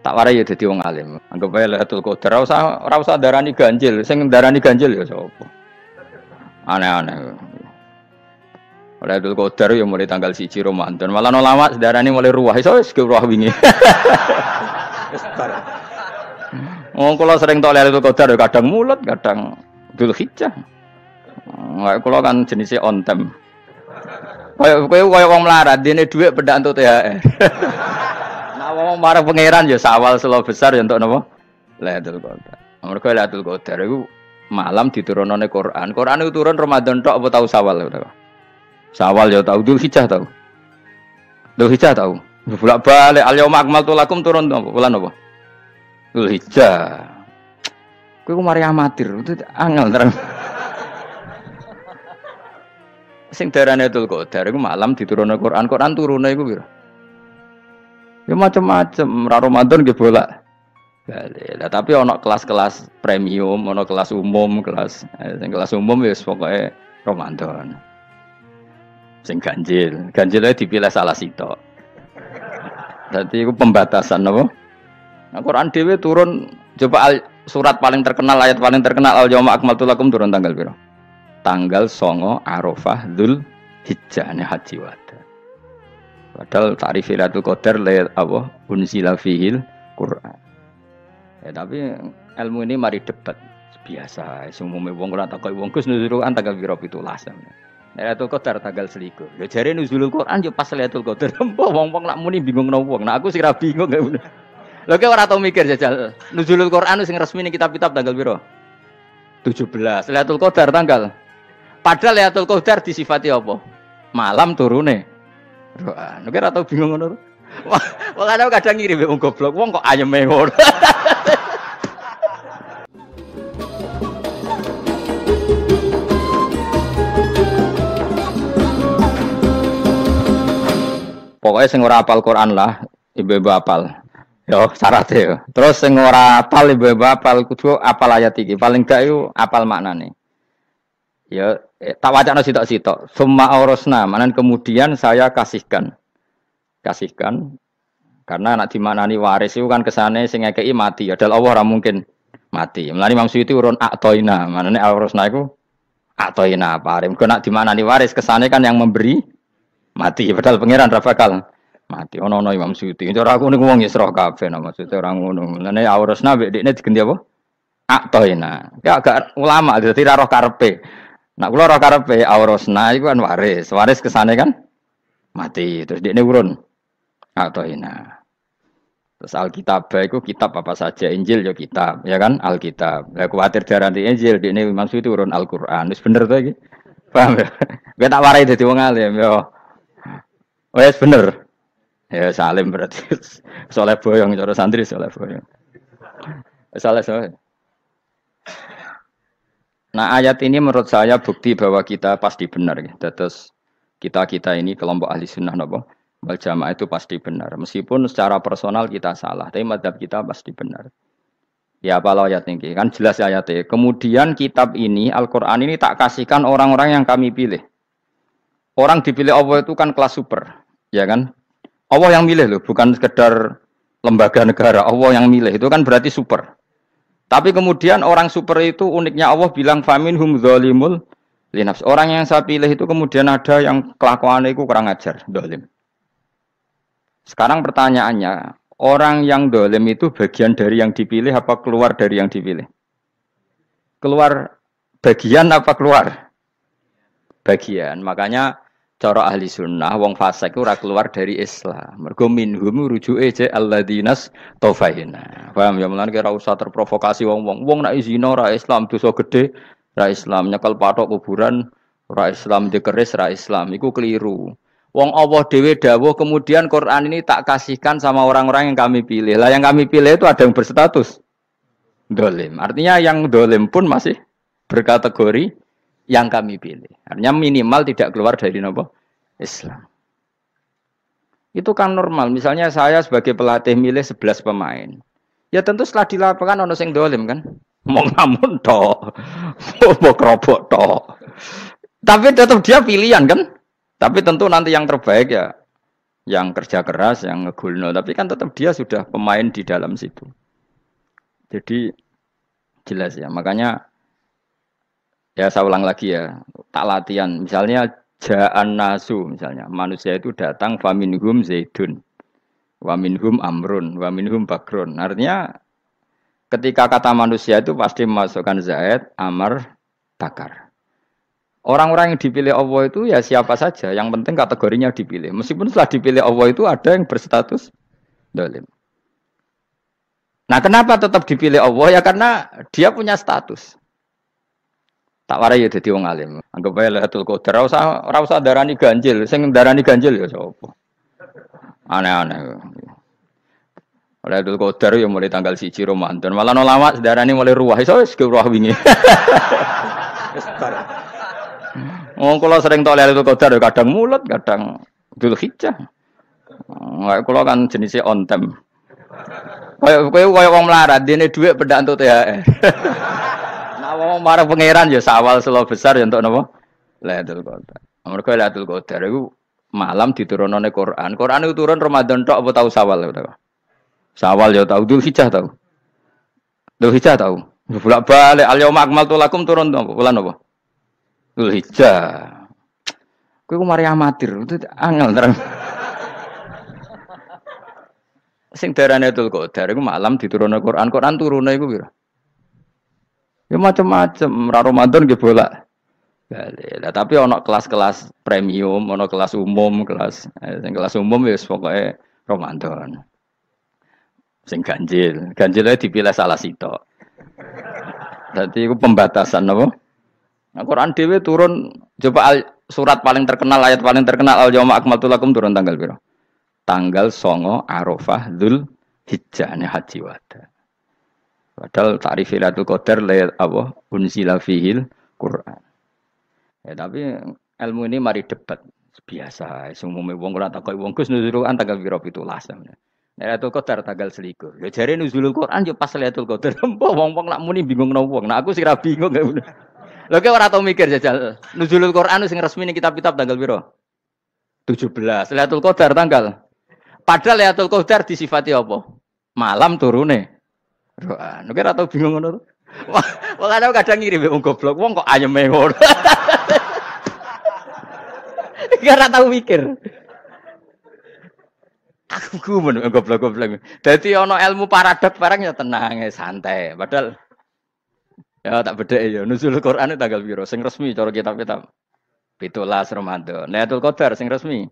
tak warai ya jadi wong alim. Anggap aja lah Qadar. Ora rasa rasa darah darani ganjil. Sing darani ganjil ya sapa? Aneh-aneh. Lailatul Qadar ya mulai tanggal si ciro mantun Malah ulama ini mulai ruah. Iso wis ke ruah wingi. Wong kula sering tok Lailatul Qadar ya kadang mulut, kadang hijah. Nggak kula kan jenisnya on time. Kayak kowe koyo wong melarat, dene dhuwit pendak entuk THR. ngomong marah pangeran ya sawal selo besar ya untuk napa? Lailatul Qadar. Mereka Lailatul Qadar Ibu malam diturunane Quran. Quran itu turun Ramadan tok apa tahu sawal ora? Sawal ya tahu ya, Dzulhijjah tahu. Dzulhijjah tahu. Bulak balik al akmal tu lakum turun apa? Bulan apa? Dzulhijjah. Kowe Kau matir amatir, itu angel terang. Sing darane Dzulqa'dah Ibu malam diturunane Quran. Quran turun iku piro? Ya macam-macam. Ra Ramadan nggih bolak. Balik. tapi ono kelas-kelas premium, ono kelas umum, kelas eh, kelas umum ya pokoknya Ramadan. Sing ganjil, ganjilnya dipilih salah sitok. Jadi itu pembatasan apa? Nah, Quran Dewi turun coba al, surat paling terkenal ayat paling terkenal al yawma akmaltu lakum turun tanggal berapa? Tanggal songo arafah dzul hijjah haji wada. Padahal tarif Lailatul Qadar lewat apa unzila fihil Quran. Ya tapi ilmu ini mari debat biasa Semua wong ora takoki wong Gus Quran tanggal itu 17. Lailatul Qadar tanggal selikur. Ya jare nuzulul Quran yo pas Lailatul Qadar. Empo wong-wong lak muni bingung nang wong. Nah aku sih ra bingung gak bener. Lho kowe ora tau mikir jajal. Nuzulul Quran sing resmi ning kitab-kitab tanggal pira? 17. Lailatul Qadar tanggal. Padahal Lailatul Qadar disifati apa? Malam turune doa. Anu, Nek ora tau bingung ngono. Wah, kadang kadang ngirim wong goblok, wong kok ayeme ngono. Pokoknya sing ora apal Quran lah, ibu-ibu apal. Yo syaratnya yo. Terus sing ora apal ibu-ibu apal kudu apal ayat iki. Paling gak yo apal maknane. Yo Eh, tak wacana sitok-sitok. Summa aurosna, mana kemudian saya kasihkan. Kasihkan karena anak nih waris itu kan kesane sehingga kei mati ya Allah ora mungkin mati. Melani Imam Suyuti urun aktoina, nih aurosna itu? aktoina pare. Mergo dimana nih waris kesane kan yang memberi mati padahal pangeran ra mati. Oh no Imam Suyuti. Orang aku niku wong Isra ya, kabeh maksudnya ora ngono. nih aurosna bekne digendi apa? Aktoina. Ya agak ulama Jadi tidak roh karpe. Nak kula ora karepe aurosna iku kan waris. Waris kesane kan mati. Terus dia urun. Atau nah, hina. Terus Alkitab ya itu kitab apa saja. Injil ya kitab, ya kan? Alkitab. Ya kuatir di Injil, di ini maksud itu urun Al-Qur'an. Wis bener to iki? Paham ya? Kowe tak warai dadi wong alim ya. Wis bener. Ya salim berarti. Soalnya boyong cara santri soalnya boyong. Soalnya soalnya. Nah ayat ini menurut saya bukti bahwa kita pasti benar. Gitu. Ya. Terus kita kita ini kelompok ahli sunnah nopo wal itu pasti benar. Meskipun secara personal kita salah, tapi madhab kita pasti benar. Ya apa ayat ini kan jelas ya ayatnya. Kemudian kitab ini Al-Quran ini tak kasihkan orang-orang yang kami pilih. Orang dipilih Allah itu kan kelas super, ya kan? Allah yang milih loh, bukan sekedar lembaga negara. Allah yang milih itu kan berarti super. Tapi kemudian orang super itu uniknya Allah bilang famin hum zalimul linafs. Orang yang saya pilih itu kemudian ada yang kelakuan itu kurang ajar, dolim. Sekarang pertanyaannya, orang yang dolim itu bagian dari yang dipilih apa keluar dari yang dipilih? Keluar bagian apa keluar? Bagian. Makanya Cara ahli sunnah wong fasik ora keluar dari Islam. Mergo minhum rujuke je alladinas tofaina. Paham ya mulane ora usah terprovokasi wong-wong. Wong nek zina ora Islam dosa gede, ora Islam nyekel patok kuburan ora Islam dikeris ora Islam. Iku keliru. Wong Allah dewe dawuh kemudian Quran ini tak kasihkan sama orang-orang yang kami pilih. Lah yang kami pilih itu ada yang berstatus dolim. Artinya yang dolim pun masih berkategori yang kami pilih. Artinya minimal tidak keluar dari nopo Islam. Itu kan normal. Misalnya saya sebagai pelatih milih 11 pemain. Ya tentu setelah di lapangan ono sing dolim kan. Mau ngamun toh, mau kerobok toh. Tapi tetap dia pilihan kan. Tapi tentu nanti yang terbaik ya yang kerja keras, yang ngegulno, tapi kan tetap dia sudah pemain di dalam situ. Jadi jelas ya, makanya Ya saya ulang lagi ya, tak latihan. Misalnya ja'an nasu misalnya, manusia itu datang faminhum zaidun. Waminhum amrun, waminhum bakrun. Artinya ketika kata manusia itu pasti memasukkan zaid, amar, bakar. Orang-orang yang dipilih Allah itu ya siapa saja, yang penting kategorinya dipilih. Meskipun setelah dipilih Allah itu ada yang berstatus dolim. Nah kenapa tetap dipilih Allah? Ya karena dia punya status tak warai ya jadi wong alim. Anggap aja lah tuh Ora usah darah darani ganjil, sing darani ganjil ya sapa? Aneh-aneh. Oleh Lailatul kotor ya mulai tanggal si ciro mantun Malah ulama darani mulai ruah. Iso wis ruah wingi. Wong kula sering tok itu kau kadang mulut, kadang Dzulhijjah. Nggak kula kan jenisnya ontem. time. Kayak kowe koyo wong melarat, ini dhuwit pendak entuk THR. mau marah pangeran ya sawal selalu besar ya untuk nopo Lailatul Qadar. Mergo Lailatul Qadar itu malam diturunane Quran. Quran itu turun Ramadan tok apa tahu sawal ya, tahu. Sawal ya tahu Dzulhijjah tahu. Dzulhijjah tahu. Bolak balik al akmal tuh lakum turun apa bulan apa? Dzulhijjah. kau ku mari amatir, itu angel terang. Sing darane kok iku malam diturunane Quran. Quran turune iku pira? Ya macam-macam. Ra Ramadan nggih bolak. Lah tapi ono kelas-kelas premium, ono kelas umum, kelas eh, sing kelas umum ya pokoknya Ramadan. Sing ganjil, ganjilnya dipilih salah sitok. tadi itu pembatasan apa? Nah, Quran Dewi turun coba al, surat paling terkenal ayat paling terkenal al jamak akmalulakum turun tanggal berapa? Tanggal songo arafah dul hijjah haji wada. Padahal takrif Lailatul Qadar lailat apa unzila fihil Quran. Ya, tapi ilmu ini mari debat biasa. Semua wong ora takoki wong Gus nuzul Quran tanggal piro 17. Lailatul Qadar tanggal selikur. Ya jare nuzulul Quran yo pas Lailatul Qadar. Mbok wong-wong lak muni bingung no wong. Nah aku sih ra bingung. Lha kok ora tau mikir jajal. Nuzulul Quran sing resmi ning kitab-kitab tanggal piro? 17. Lailatul Qadar tanggal. Padahal Lailatul Qadar disifati apa? Malam turune doa. Anu Nek ora tau bingung ngono. Wah, kadang kadang ngirim wong goblok, wong kok aja ngono. Ora tau mikir. Aku ku men goblok-goblok. Dadi ana ilmu paradok barang ya tenang, ya santai. Padahal ya tak bedek ya nuzul Quran tanggal piro sing resmi cara kitab-kitab. 17 Ramadan. Lailatul Qadar sing resmi.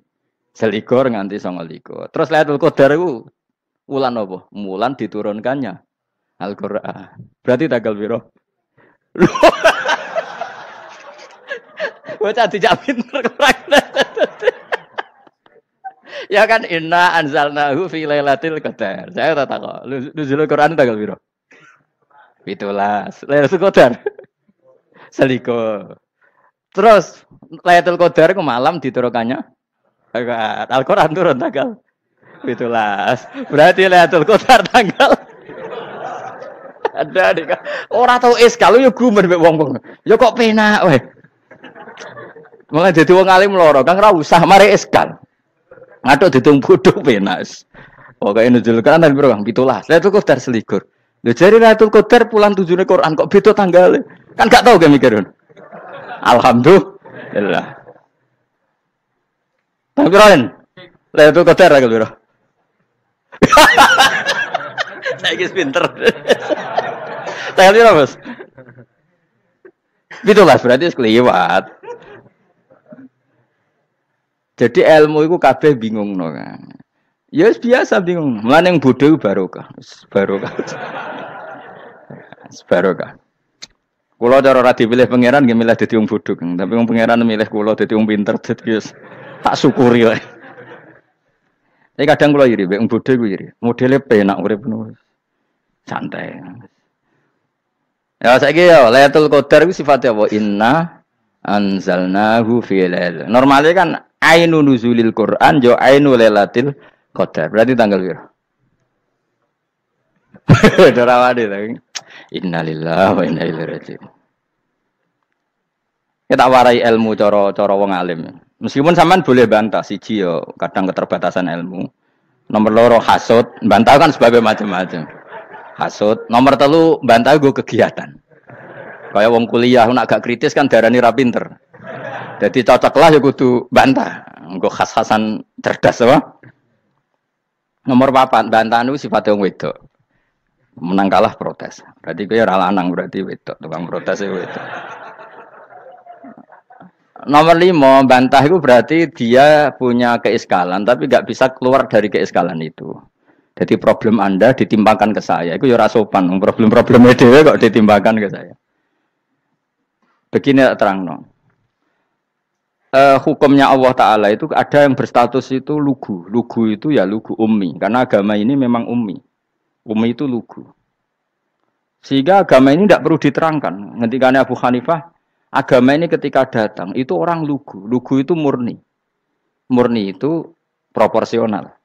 Selikor nganti 29. Terus Lailatul Qadar iku wulan apa? Wulan diturunkannya Al-Qur'an. Berarti tanggal piro? Baca dijamin Ya kan inna anzalnahu fi lailatul qadar. Saya tak takok, nuzul Quran tanggal piro? 17. Lailatul qadar. Seliko. Terus Lailatul Qadar ke malam diturunkannya Al-Qur'an turun tanggal 17. Berarti Lailatul Qadar tanggal ada deh. orang tahu es kalau ya gumer mbek wong Ya kok pena, weh Malah jadi wong alim loro, Kang rau usah mari es eskal. Ngatuk ditung bodoh oke ini dulu Quran bro berang pitulah saya tuh selikur seligur. cari lah tuh kotor pulang tujuane Quran kok betul tanggal Kan gak tahu gak mikirin, Alhamdulillah. Tapi Ryan, Lailatul kotor lagi bro. Saya pinter. Teh ya Mas? lah berarti wis Jadi ilmu itu kabeh bingung no kan. Ya yes, biasa bingung. mana yang bodoh barokah, barokah. barokah. kalau cara ora dipilih pangeran nggih milih yang bodoh kan tapi yang pangeran milih kulo jadi yang pinter jadi tak syukuri lah Tapi kadang kulo iri, wong bodoh gue iri. Modelnya penak urip penuh Santai. Ya saya kira ya Lailatul Qadar itu sifatnya apa? Inna anzalnahu fi lail. Normalnya kan ainu nuzulil Quran jo ainu Lailatul Qadar. Berarti tanggal biru. Dorawadi lagi. lillahi wa inna ilaihi raji'un. Kita ya, warai ilmu coro-coro wong alim. Meskipun saman boleh bantah siji yo kadang keterbatasan ilmu. Nomor loro hasud, bantah kan sebagai macam-macam hasut. Nomor telu bantah gue kegiatan. Kayak wong kuliah nak gak kritis kan darani ini pinter. Jadi cocoklah ya kudu bantah. Gue khas-khasan cerdas apa? Nomor papat bantah itu sifatnya wong wedok. Menang kalah protes. Berarti gue ya lanang berarti wedok tukang protes itu ya wedok. Nomor lima, bantah itu berarti dia punya keiskalan, tapi nggak bisa keluar dari keiskalan itu. Jadi problem Anda ditimbangkan ke saya. Itu ya sopan. Problem-problem dhewe kok ditimbangkan ke saya. Begini ya, terang no. Uh, eh, hukumnya Allah Ta'ala itu ada yang berstatus itu lugu lugu itu ya lugu ummi karena agama ini memang ummi ummi itu lugu sehingga agama ini tidak perlu diterangkan ketika Abu Hanifah agama ini ketika datang itu orang lugu lugu itu murni murni itu proporsional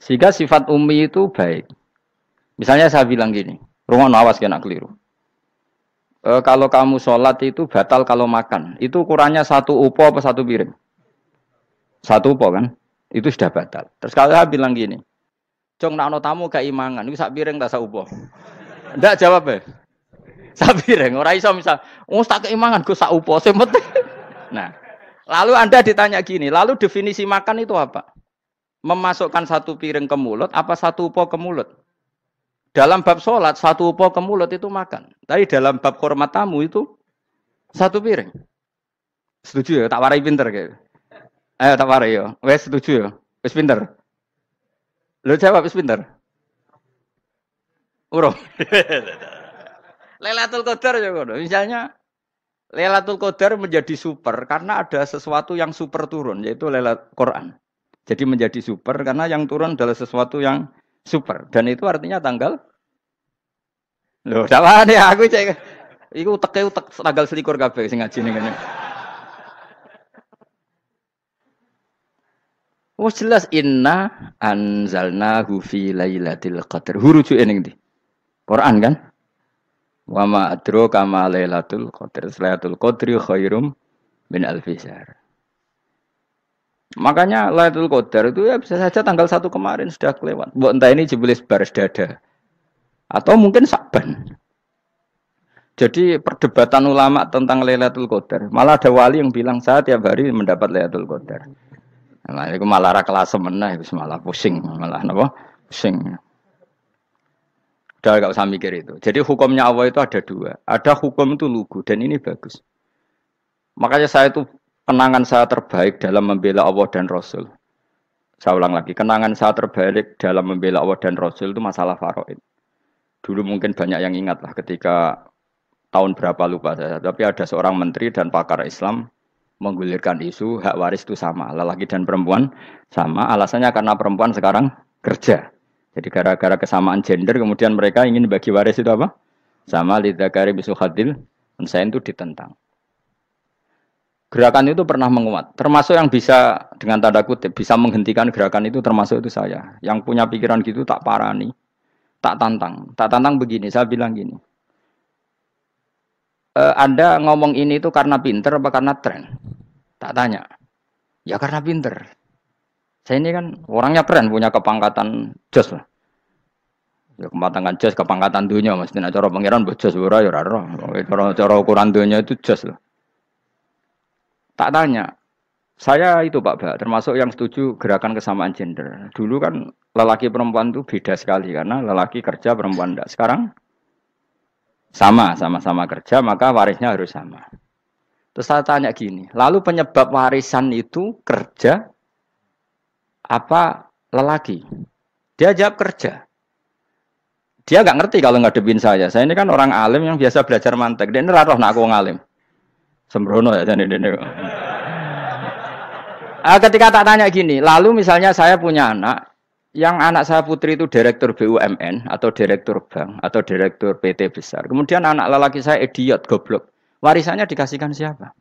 sehingga sifat umi itu baik. Misalnya saya bilang gini, rumah awas kena keliru. E, kalau kamu sholat itu batal kalau makan. Itu ukurannya satu upo apa satu piring? Satu upo kan? Itu sudah batal. Terus kalau saya bilang gini, Cung nak tamu keimangan, ini sak piring tak sak upo. Tidak jawab ya. Sak piring, orang iso misal, oh tak keimangan gue sak upo, saya Nah, lalu Anda ditanya gini, lalu definisi makan itu apa? memasukkan satu piring ke mulut apa satu upo ke mulut? Dalam bab sholat satu upo ke mulut itu makan. Tapi dalam bab hormat tamu itu satu piring. Setuju ya? Tak warai pinter kayak. eh tak warai yo. Wes setuju ya? Wes pinter. lo jawab wes pinter. Urung. lelatul Qadar ya Misalnya lelatul Qadar menjadi super karena ada sesuatu yang super turun yaitu lelat Quran. Jadi menjadi super karena yang turun adalah sesuatu yang super dan itu artinya tanggal Loh, salah deh ya, aku cek. itu utek utek tanggal selikur kafe sing ngaji ning kene. Wes jelas inna anzalnahu fi lailatul qadar. Huruju ning ndi? Quran kan? Wa ma adro kama lailatul qadar. Lailatul qadri khairum min alfisar Makanya Lailatul Qadar itu ya bisa saja tanggal satu kemarin sudah kelewat. Buat entah ini Jibril baris dada. Atau mungkin Saban. Jadi perdebatan ulama tentang Lailatul Qadar. Malah ada wali yang bilang saya tiap hari mendapat Lailatul Qadar. Nah, itu malah kelas semena, itu malah pusing, malah apa? Pusing. Udah gak usah mikir itu. Jadi hukumnya Allah itu ada dua. Ada hukum itu lugu dan ini bagus. Makanya saya itu kenangan saya terbaik dalam membela Allah dan Rasul. Saya ulang lagi, kenangan saya terbaik dalam membela Allah dan Rasul itu masalah Faroid. Dulu mungkin banyak yang ingat lah ketika tahun berapa lupa saya, tapi ada seorang menteri dan pakar Islam menggulirkan isu hak waris itu sama, lelaki dan perempuan sama. Alasannya karena perempuan sekarang kerja. Jadi gara-gara kesamaan gender kemudian mereka ingin bagi waris itu apa? Sama lidah kari bisu hadil, itu ditentang gerakan itu pernah menguat. Termasuk yang bisa dengan tanda kutip bisa menghentikan gerakan itu termasuk itu saya. Yang punya pikiran gitu tak parah nih, tak tantang. Tak tantang begini, saya bilang gini. E, anda ngomong ini itu karena pinter apa karena tren? Tak tanya. Ya karena pinter. Saya ini kan orangnya keren, punya kepangkatan jos lah. Ya, kepangkatan jos, kepangkatan dunia mesti. Nah, cara pangeran buat jos ya ora ya roh. Cara ukuran dunia itu jos lah. Tak tanya, saya itu Pak Ba, termasuk yang setuju gerakan kesamaan gender. Dulu kan lelaki perempuan itu beda sekali karena lelaki kerja perempuan tidak. Sekarang sama, sama-sama kerja maka warisnya harus sama. Terus saya tanya gini, lalu penyebab warisan itu kerja apa lelaki? Dia jawab kerja. Dia nggak ngerti kalau ngadepin saya. Saya ini kan orang alim yang biasa belajar mantek. Dia ini roh nak aku ngalim. Sembrono ya jadi ini. Ah, ketika tak tanya gini, lalu misalnya saya punya anak, yang anak saya putri itu direktur BUMN atau direktur bank atau direktur PT besar. Kemudian anak lelaki saya idiot, goblok. Warisannya dikasihkan siapa?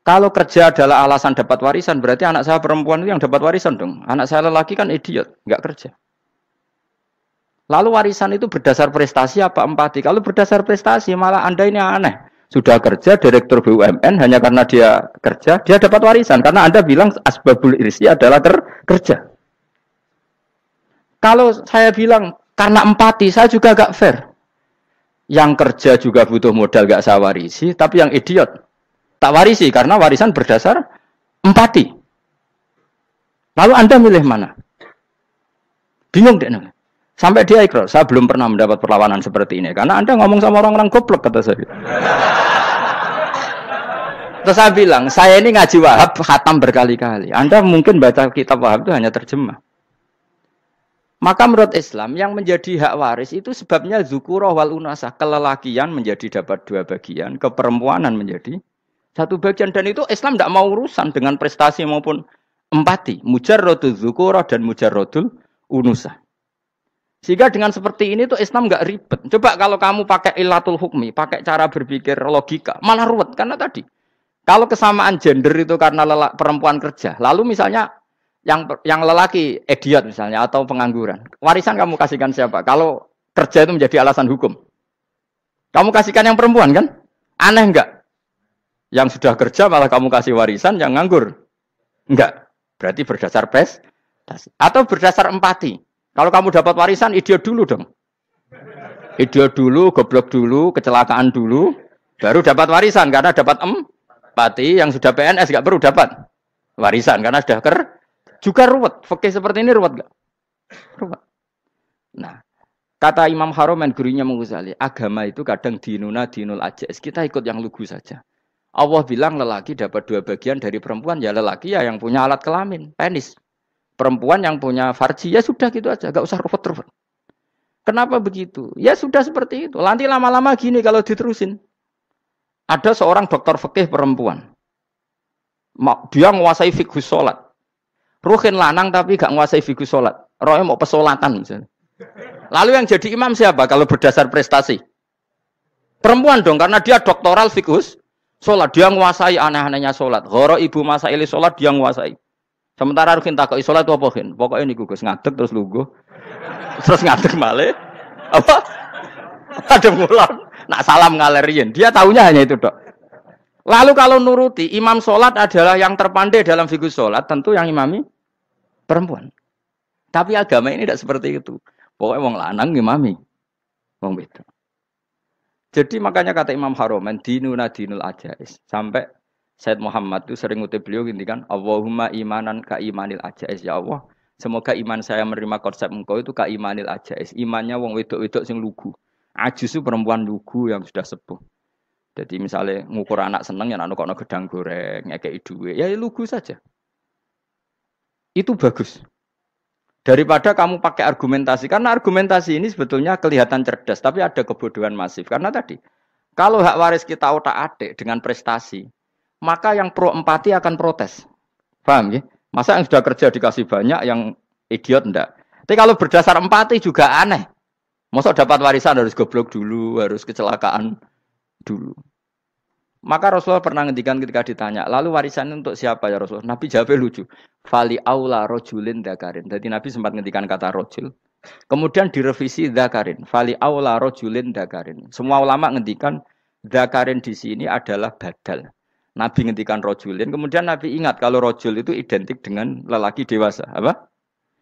Kalau kerja adalah alasan dapat warisan, berarti anak saya perempuan itu yang dapat warisan dong. Anak saya lelaki kan idiot, nggak kerja. Lalu warisan itu berdasar prestasi apa empati? Kalau berdasar prestasi malah Anda ini aneh sudah kerja direktur BUMN hanya karena dia kerja dia dapat warisan karena anda bilang asbabul irsi adalah terkerja kerja kalau saya bilang karena empati saya juga gak fair yang kerja juga butuh modal gak saya warisi tapi yang idiot tak warisi karena warisan berdasar empati lalu anda milih mana bingung deh Sampai dia ikrar, saya belum pernah mendapat perlawanan seperti ini. Karena Anda ngomong sama orang-orang goblok, kata saya. Terus saya bilang, saya ini ngaji wahab, khatam berkali-kali. Anda mungkin baca kitab wahab itu hanya terjemah. Maka menurut Islam, yang menjadi hak waris itu sebabnya zukuroh wal unasa. Kelelakian menjadi dapat dua bagian, keperempuanan menjadi satu bagian. Dan itu Islam tidak mau urusan dengan prestasi maupun empati. Mujarrodul zukuroh dan mujarrodul unusah. Sehingga dengan seperti ini tuh Islam nggak ribet. Coba kalau kamu pakai ilatul hukmi, pakai cara berpikir logika, malah ruwet karena tadi kalau kesamaan gender itu karena lelak, perempuan kerja, lalu misalnya yang yang lelaki idiot misalnya atau pengangguran, warisan kamu kasihkan siapa? Kalau kerja itu menjadi alasan hukum, kamu kasihkan yang perempuan kan? Aneh nggak Yang sudah kerja malah kamu kasih warisan yang nganggur, nggak Berarti berdasar pes atau berdasar empati. Kalau kamu dapat warisan, idiot dulu dong. Idiot dulu, goblok dulu, kecelakaan dulu, baru dapat warisan karena dapat em, empati yang sudah PNS nggak perlu dapat warisan karena sudah ker juga ruwet. Oke seperti ini ruwet nggak? Ruwet. Nah, kata Imam dan gurunya mengusali agama itu kadang dinuna dinul aja. Kita ikut yang lugu saja. Allah bilang lelaki dapat dua bagian dari perempuan ya lelaki ya yang punya alat kelamin penis perempuan yang punya farji ya sudah gitu aja gak usah ruwet-ruwet kenapa begitu ya sudah seperti itu nanti lama-lama gini kalau diterusin ada seorang dokter fikih perempuan dia menguasai fikus sholat ruhin lanang tapi gak menguasai fikus sholat rohnya mau pesolatan misalnya lalu yang jadi imam siapa kalau berdasar prestasi perempuan dong karena dia doktoral fikus sholat dia menguasai aneh-anehnya sholat goro ibu ini sholat dia menguasai Sementara rukin takok isolat apa kin? Pokoknya ini gugus ngadeg terus lugu. Terus ngadeg male, Apa? Ada mulan. Nak salam ngalerian. Dia tahunya hanya itu, Dok. Lalu kalau nuruti imam sholat adalah yang terpandai dalam figur sholat, tentu yang imami perempuan. Tapi agama ini tidak seperti itu. Pokoknya wong lanang imami, Wong beda. Jadi makanya kata Imam Haromen, dinuna dinul ajais. Sampai Said Muhammad itu sering ngutip beliau gini kan, Allahumma imanan ka imanil ajais ya Allah. Semoga iman saya menerima konsep engkau itu ka imanil ajais. Imannya wong wedok-wedok sing lugu. Ajus itu perempuan lugu yang sudah sepuh. Jadi misalnya ngukur anak seneng ya anu kono gedang goreng, ngekei duwe, ya, ya lugu saja. Itu bagus. Daripada kamu pakai argumentasi, karena argumentasi ini sebetulnya kelihatan cerdas, tapi ada kebodohan masif. Karena tadi, kalau hak waris kita otak adik dengan prestasi, maka yang pro empati akan protes. Paham ya? Masa yang sudah kerja dikasih banyak, yang idiot ndak? Tapi kalau berdasar empati juga aneh. Masa dapat warisan harus goblok dulu, harus kecelakaan dulu. Maka Rasulullah pernah ngendikan ketika ditanya, lalu warisan untuk siapa ya Rasulullah? Nabi jawabnya lucu. Fali aula rojulin dakarin. Jadi Nabi sempat ngendikan kata rojul. Kemudian direvisi dakarin. Fali aula rojulin dakarin. Semua ulama ngendikan dakarin di sini adalah badal. Nabi ngendikan rojulin, kemudian Nabi ingat kalau rojul itu identik dengan lelaki dewasa, apa?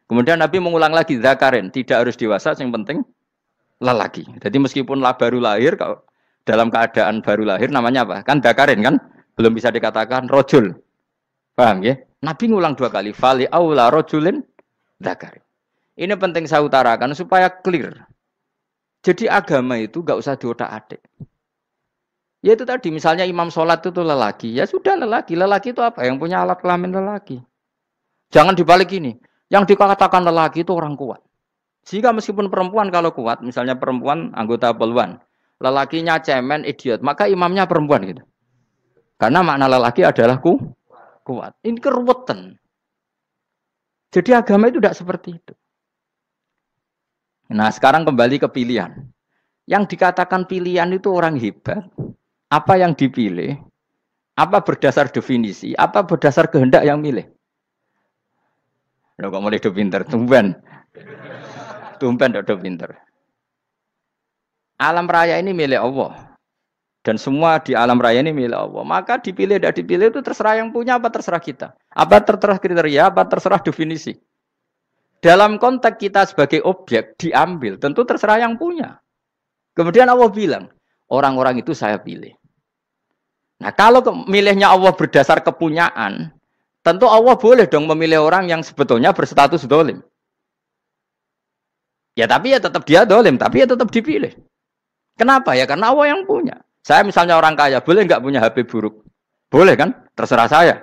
Kemudian Nabi mengulang lagi zakarin, tidak harus dewasa, yang penting lelaki. Jadi meskipun lah baru lahir, kalau dalam keadaan baru lahir namanya apa? Kan zakarin kan, belum bisa dikatakan rojul. Paham ya? Nabi ngulang dua kali, fali aula rojulin zakarin. Ini penting saya utarakan supaya clear. Jadi agama itu gak usah diotak-atik. Ya itu tadi, misalnya imam sholat itu lelaki. Ya sudah lelaki. Lelaki itu apa? Yang punya alat kelamin lelaki. Jangan dibalik ini. Yang dikatakan lelaki itu orang kuat. Jika meskipun perempuan kalau kuat, misalnya perempuan anggota peluan, lelakinya cemen, idiot, maka imamnya perempuan gitu. Karena makna lelaki adalah ku, kuat. Ini keruwetan. Jadi agama itu tidak seperti itu. Nah sekarang kembali ke pilihan. Yang dikatakan pilihan itu orang hebat, apa yang dipilih? Apa berdasar definisi? Apa berdasar kehendak yang milih? Lo kok mulai do pinter, tumben. Tumben do pinter. Alam raya ini milih Allah. Dan semua di alam raya ini milih Allah. Maka dipilih dan dipilih itu terserah yang punya apa terserah kita. Apa terserah kriteria, apa terserah definisi. Dalam konteks kita sebagai objek diambil, tentu terserah yang punya. Kemudian Allah bilang, orang-orang itu saya pilih. Nah kalau milihnya Allah berdasar kepunyaan, tentu Allah boleh dong memilih orang yang sebetulnya berstatus dolim. Ya tapi ya tetap dia dolim, tapi ya tetap dipilih. Kenapa ya? Karena Allah yang punya. Saya misalnya orang kaya, boleh nggak punya HP buruk? Boleh kan? Terserah saya.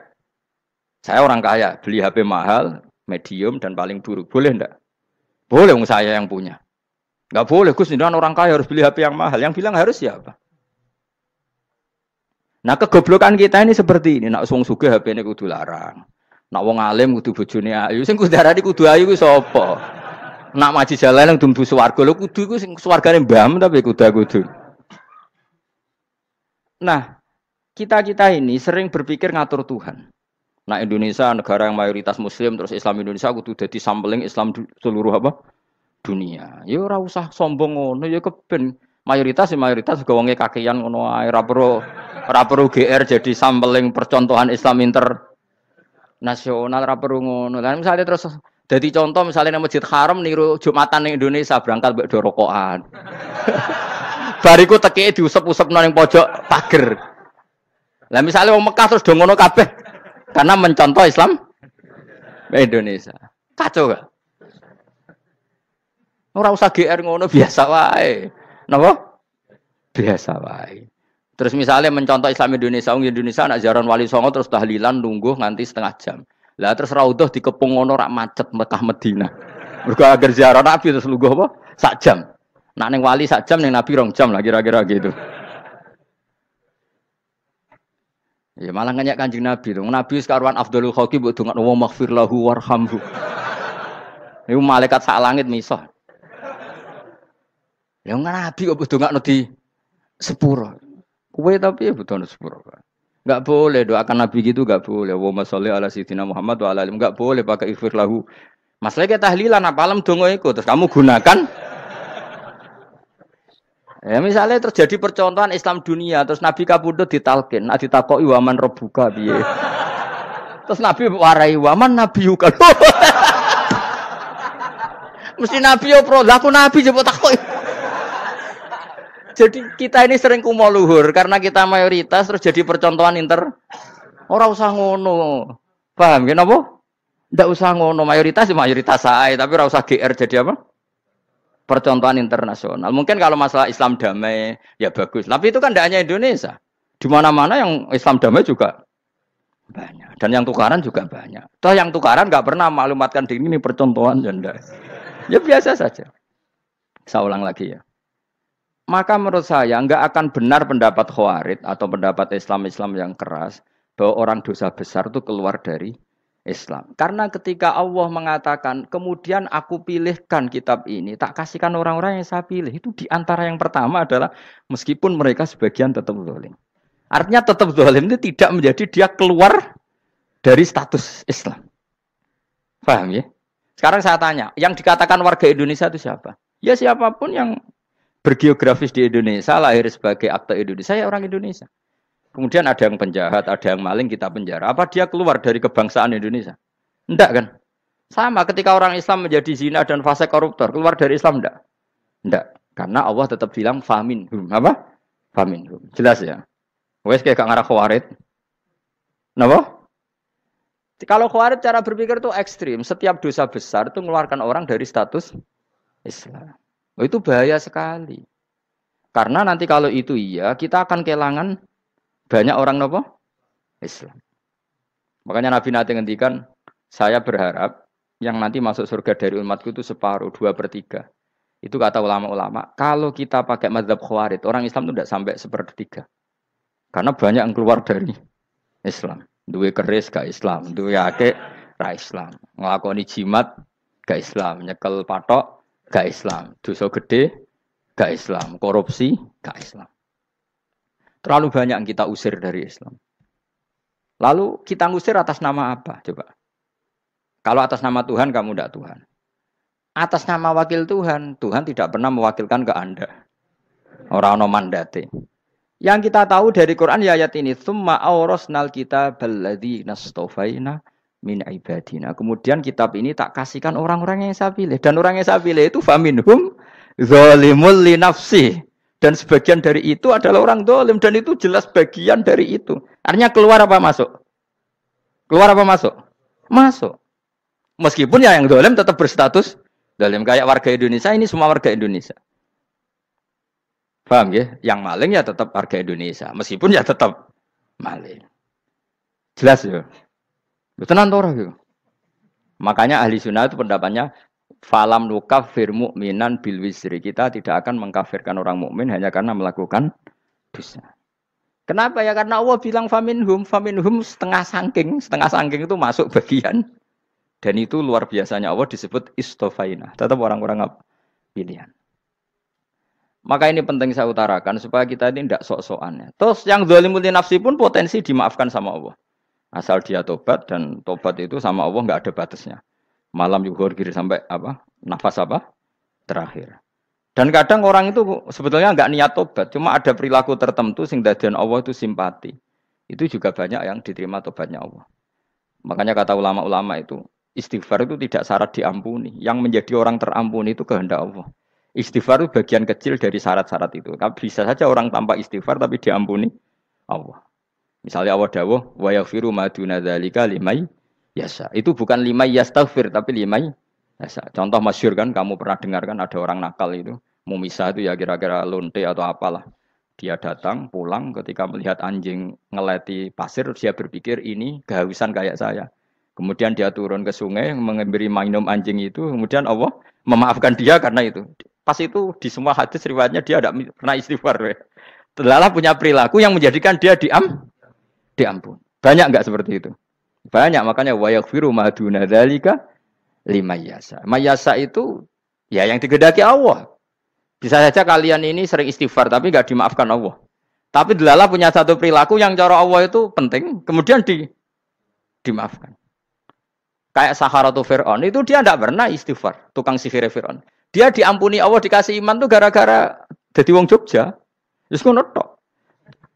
Saya orang kaya, beli HP mahal, medium, dan paling buruk. Boleh enggak? Boleh, saya yang punya. Nggak boleh, Gus, orang kaya harus beli HP yang mahal. Yang bilang harus siapa? Ya Nah kegoblokan kita ini seperti ini. Nak usung suge HP ini kudu larang. Nak wong alim kudu bojone ayu. Sing kudu darani kudu ayu kuwi sapa? Nak maji jalan yang dumbu swarga lho kudu iku sing swargane mbam tapi kudu kudu. Nah, kita-kita ini sering berpikir ngatur Tuhan. Nah Indonesia negara yang mayoritas muslim terus Islam Indonesia kudu dadi sampling Islam seluruh apa? dunia. Ya ora usah sombong ngono ya keben mayoritas ya mayoritas gawange kakean ngono ae ra Ora perlu GR jadi sampling percontohan Islam internasional ora perlu ngono. Lah misalnya terus jadi contoh misalnya nama masjid haram niru Jumatan ning Indonesia berangkat mbek dorokoan. Bariku teki diusap usap nang pojok pagar. Lah misalnya mau Mekah terus do ngono kabeh karena mencontoh Islam Indonesia. Kacau gak? Ora usah GR ngono biasa wae. Napa? Biasa wae. Terus misalnya mencontoh Islam Indonesia, orang Indonesia anak jaran wali songo terus tahlilan nunggu nganti setengah jam. Lah terus raudhah dikepung ngono rak macet Mekah Medina. Mergo agar ziarah Nabi terus nunggu apa? Sak jam. Nak ning wali sak jam ning Nabi rong jam lah kira-kira gitu. Ya malah nganyak kanjeng Nabi tuh. Nabi sekarang Abdul Khaki buat dengan Allah makfir lahu warhamhu. Ibu malaikat sak langit misal. Ya Nabi kok butuh nanti di sepuro. Kue tapi ya butuh sepuro. nggak boleh doakan Nabi gitu nggak boleh. Wa masalli ala sayyidina Muhammad wa ala Enggak boleh pakai ifir lahu. masalah kita tahlilan apa alam dongo itu terus kamu gunakan Ya misalnya terjadi percontohan Islam dunia terus Nabi kabudut ditalkin, nah ditakoki waman rebuka piye. Terus Nabi warai waman Nabi yuka. Mesti Nabi yo pro, laku Nabi jebot takoi jadi kita ini sering kumau luhur karena kita mayoritas terus jadi percontohan inter. Orang usah ngono. Paham gak kan napa? Ndak usah ngono mayoritas ya mayoritas saya tapi orang usah GR jadi apa? Percontohan internasional. Mungkin kalau masalah Islam damai ya bagus. Tapi itu kan tidak hanya Indonesia. Di mana-mana yang Islam damai juga banyak dan yang tukaran juga banyak. Toh yang tukaran nggak pernah maklumatkan di ini percontohan janda. Ya, ya biasa saja. Saya ulang lagi ya. Maka menurut saya nggak akan benar pendapat Khawarid atau pendapat Islam-Islam yang keras bahwa orang dosa besar itu keluar dari Islam. Karena ketika Allah mengatakan, kemudian aku pilihkan kitab ini, tak kasihkan orang-orang yang saya pilih. Itu diantara yang pertama adalah meskipun mereka sebagian tetap zalim. Artinya tetap zalim itu tidak menjadi dia keluar dari status Islam. Paham ya? Sekarang saya tanya, yang dikatakan warga Indonesia itu siapa? Ya siapapun yang bergeografis di Indonesia, lahir sebagai akte Indonesia, saya orang Indonesia. Kemudian ada yang penjahat, ada yang maling, kita penjara. Apa dia keluar dari kebangsaan Indonesia? Enggak kan? Sama ketika orang Islam menjadi zina dan fase koruptor, keluar dari Islam enggak? Enggak. Karena Allah tetap bilang famin hum. Apa? Famin hum. Jelas ya? Wes kayak gak ngarah khawarit. Kenapa? Kalau khawarit cara berpikir itu ekstrim. Setiap dosa besar itu mengeluarkan orang dari status Islam. Oh, itu bahaya sekali. Karena nanti kalau itu iya, kita akan kehilangan banyak orang nopo Islam. Makanya Nabi Nabi ngendikan, saya berharap yang nanti masuk surga dari umatku itu separuh, dua per tiga. Itu kata ulama-ulama, kalau kita pakai mazhab khawarid, orang Islam itu tidak sampai sepertiga. Karena banyak yang keluar dari Islam. dua keris ke Islam, dua yake ra Islam. Ngelakoni jimat ke Islam, nyekel patok gak Islam, dosa gede gak Islam, korupsi gak Islam. Terlalu banyak yang kita usir dari Islam. Lalu kita ngusir atas nama apa? Coba. Kalau atas nama Tuhan kamu tidak Tuhan. Atas nama wakil Tuhan, Tuhan tidak pernah mewakilkan ke Anda. Orang no mandate. Yang kita tahu dari Quran ya ayat ini, "Tsumma aurasnal kita balladzi nastofaina min ibadina. Kemudian kitab ini tak kasihkan orang-orang yang saya pilih dan orang yang saya pilih itu faminhum zalimul li nafsi. Dan sebagian dari itu adalah orang dolim dan itu jelas bagian dari itu. Artinya keluar apa masuk? Keluar apa masuk? Masuk. Meskipun ya yang dolim tetap berstatus dolim kayak warga Indonesia ini semua warga Indonesia. Paham ya? Yang maling ya tetap warga Indonesia. Meskipun ya tetap maling. Jelas ya? Tenan tora gitu. Makanya ahli sunnah itu pendapatnya falam nukafir mukminan bil wisri. Kita tidak akan mengkafirkan orang mukmin hanya karena melakukan dosa. Kenapa ya? Karena Allah bilang faminhum, faminhum setengah sangking, setengah sangking itu masuk bagian dan itu luar biasanya Allah disebut istofainah. Tetap orang-orang pilihan. Maka ini penting saya utarakan supaya kita ini tidak sok-sokan. Ya. Terus yang zalimul nafsi pun potensi dimaafkan sama Allah. Asal dia tobat dan tobat itu sama Allah nggak ada batasnya. Malam yuhur kiri sampai apa? Nafas apa? Terakhir. Dan kadang orang itu sebetulnya nggak niat tobat, cuma ada perilaku tertentu sehingga dan Allah itu simpati. Itu juga banyak yang diterima tobatnya Allah. Makanya kata ulama-ulama itu istighfar itu tidak syarat diampuni. Yang menjadi orang terampuni itu kehendak Allah. Istighfar itu bagian kecil dari syarat-syarat itu. Bisa saja orang tanpa istighfar tapi diampuni Allah. Misalnya Allah dawuh wa yaghfiru duna dzalika limai yasa. Itu bukan limai yastaghfir tapi limai yasa. Contoh masyhur kan kamu pernah dengar kan ada orang nakal itu, mumisah itu ya kira-kira lonte atau apalah. Dia datang pulang ketika melihat anjing ngeleti pasir dia berpikir ini kehausan kayak saya. Kemudian dia turun ke sungai mengemberi minum anjing itu, kemudian Allah memaafkan dia karena itu. Pas itu di semua hadis riwayatnya dia tidak pernah istighfar. Ya. Telalah punya perilaku yang menjadikan dia diam diampun. Banyak nggak seperti itu? Banyak makanya wayaghfiru maduna dzalika yasa Mayasa itu ya yang digedaki Allah. Bisa saja kalian ini sering istighfar tapi nggak dimaafkan Allah. Tapi delala punya satu perilaku yang cara Allah itu penting, kemudian di dimaafkan. Kayak Saharatu Fir'aun, itu dia tidak pernah istighfar, tukang sihir Fir'aun. Dia diampuni Allah, dikasih iman tuh gara-gara jadi wong Jogja. Terus ngono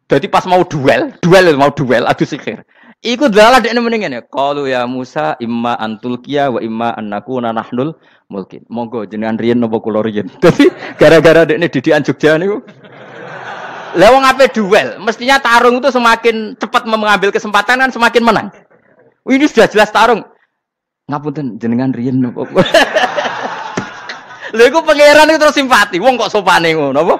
jadi pas mau duel, duel mau duel adu sihir. Iku dalalah ini mendingan ya. Kalau ya Musa imma antul kia wa imma anakku nahnul mungkin. Monggo jenengan riyen napa kula riyen. Dadi gara-gara dekne didikan Jogja niku. Lah wong ape duel, mestinya tarung itu semakin cepat mengambil kesempatan kan semakin menang. Ini sudah jelas tarung. Ngapunten jenengan riyen napa. Lha iku pangeran itu terus simpati. Wong kok sopane ngono apa?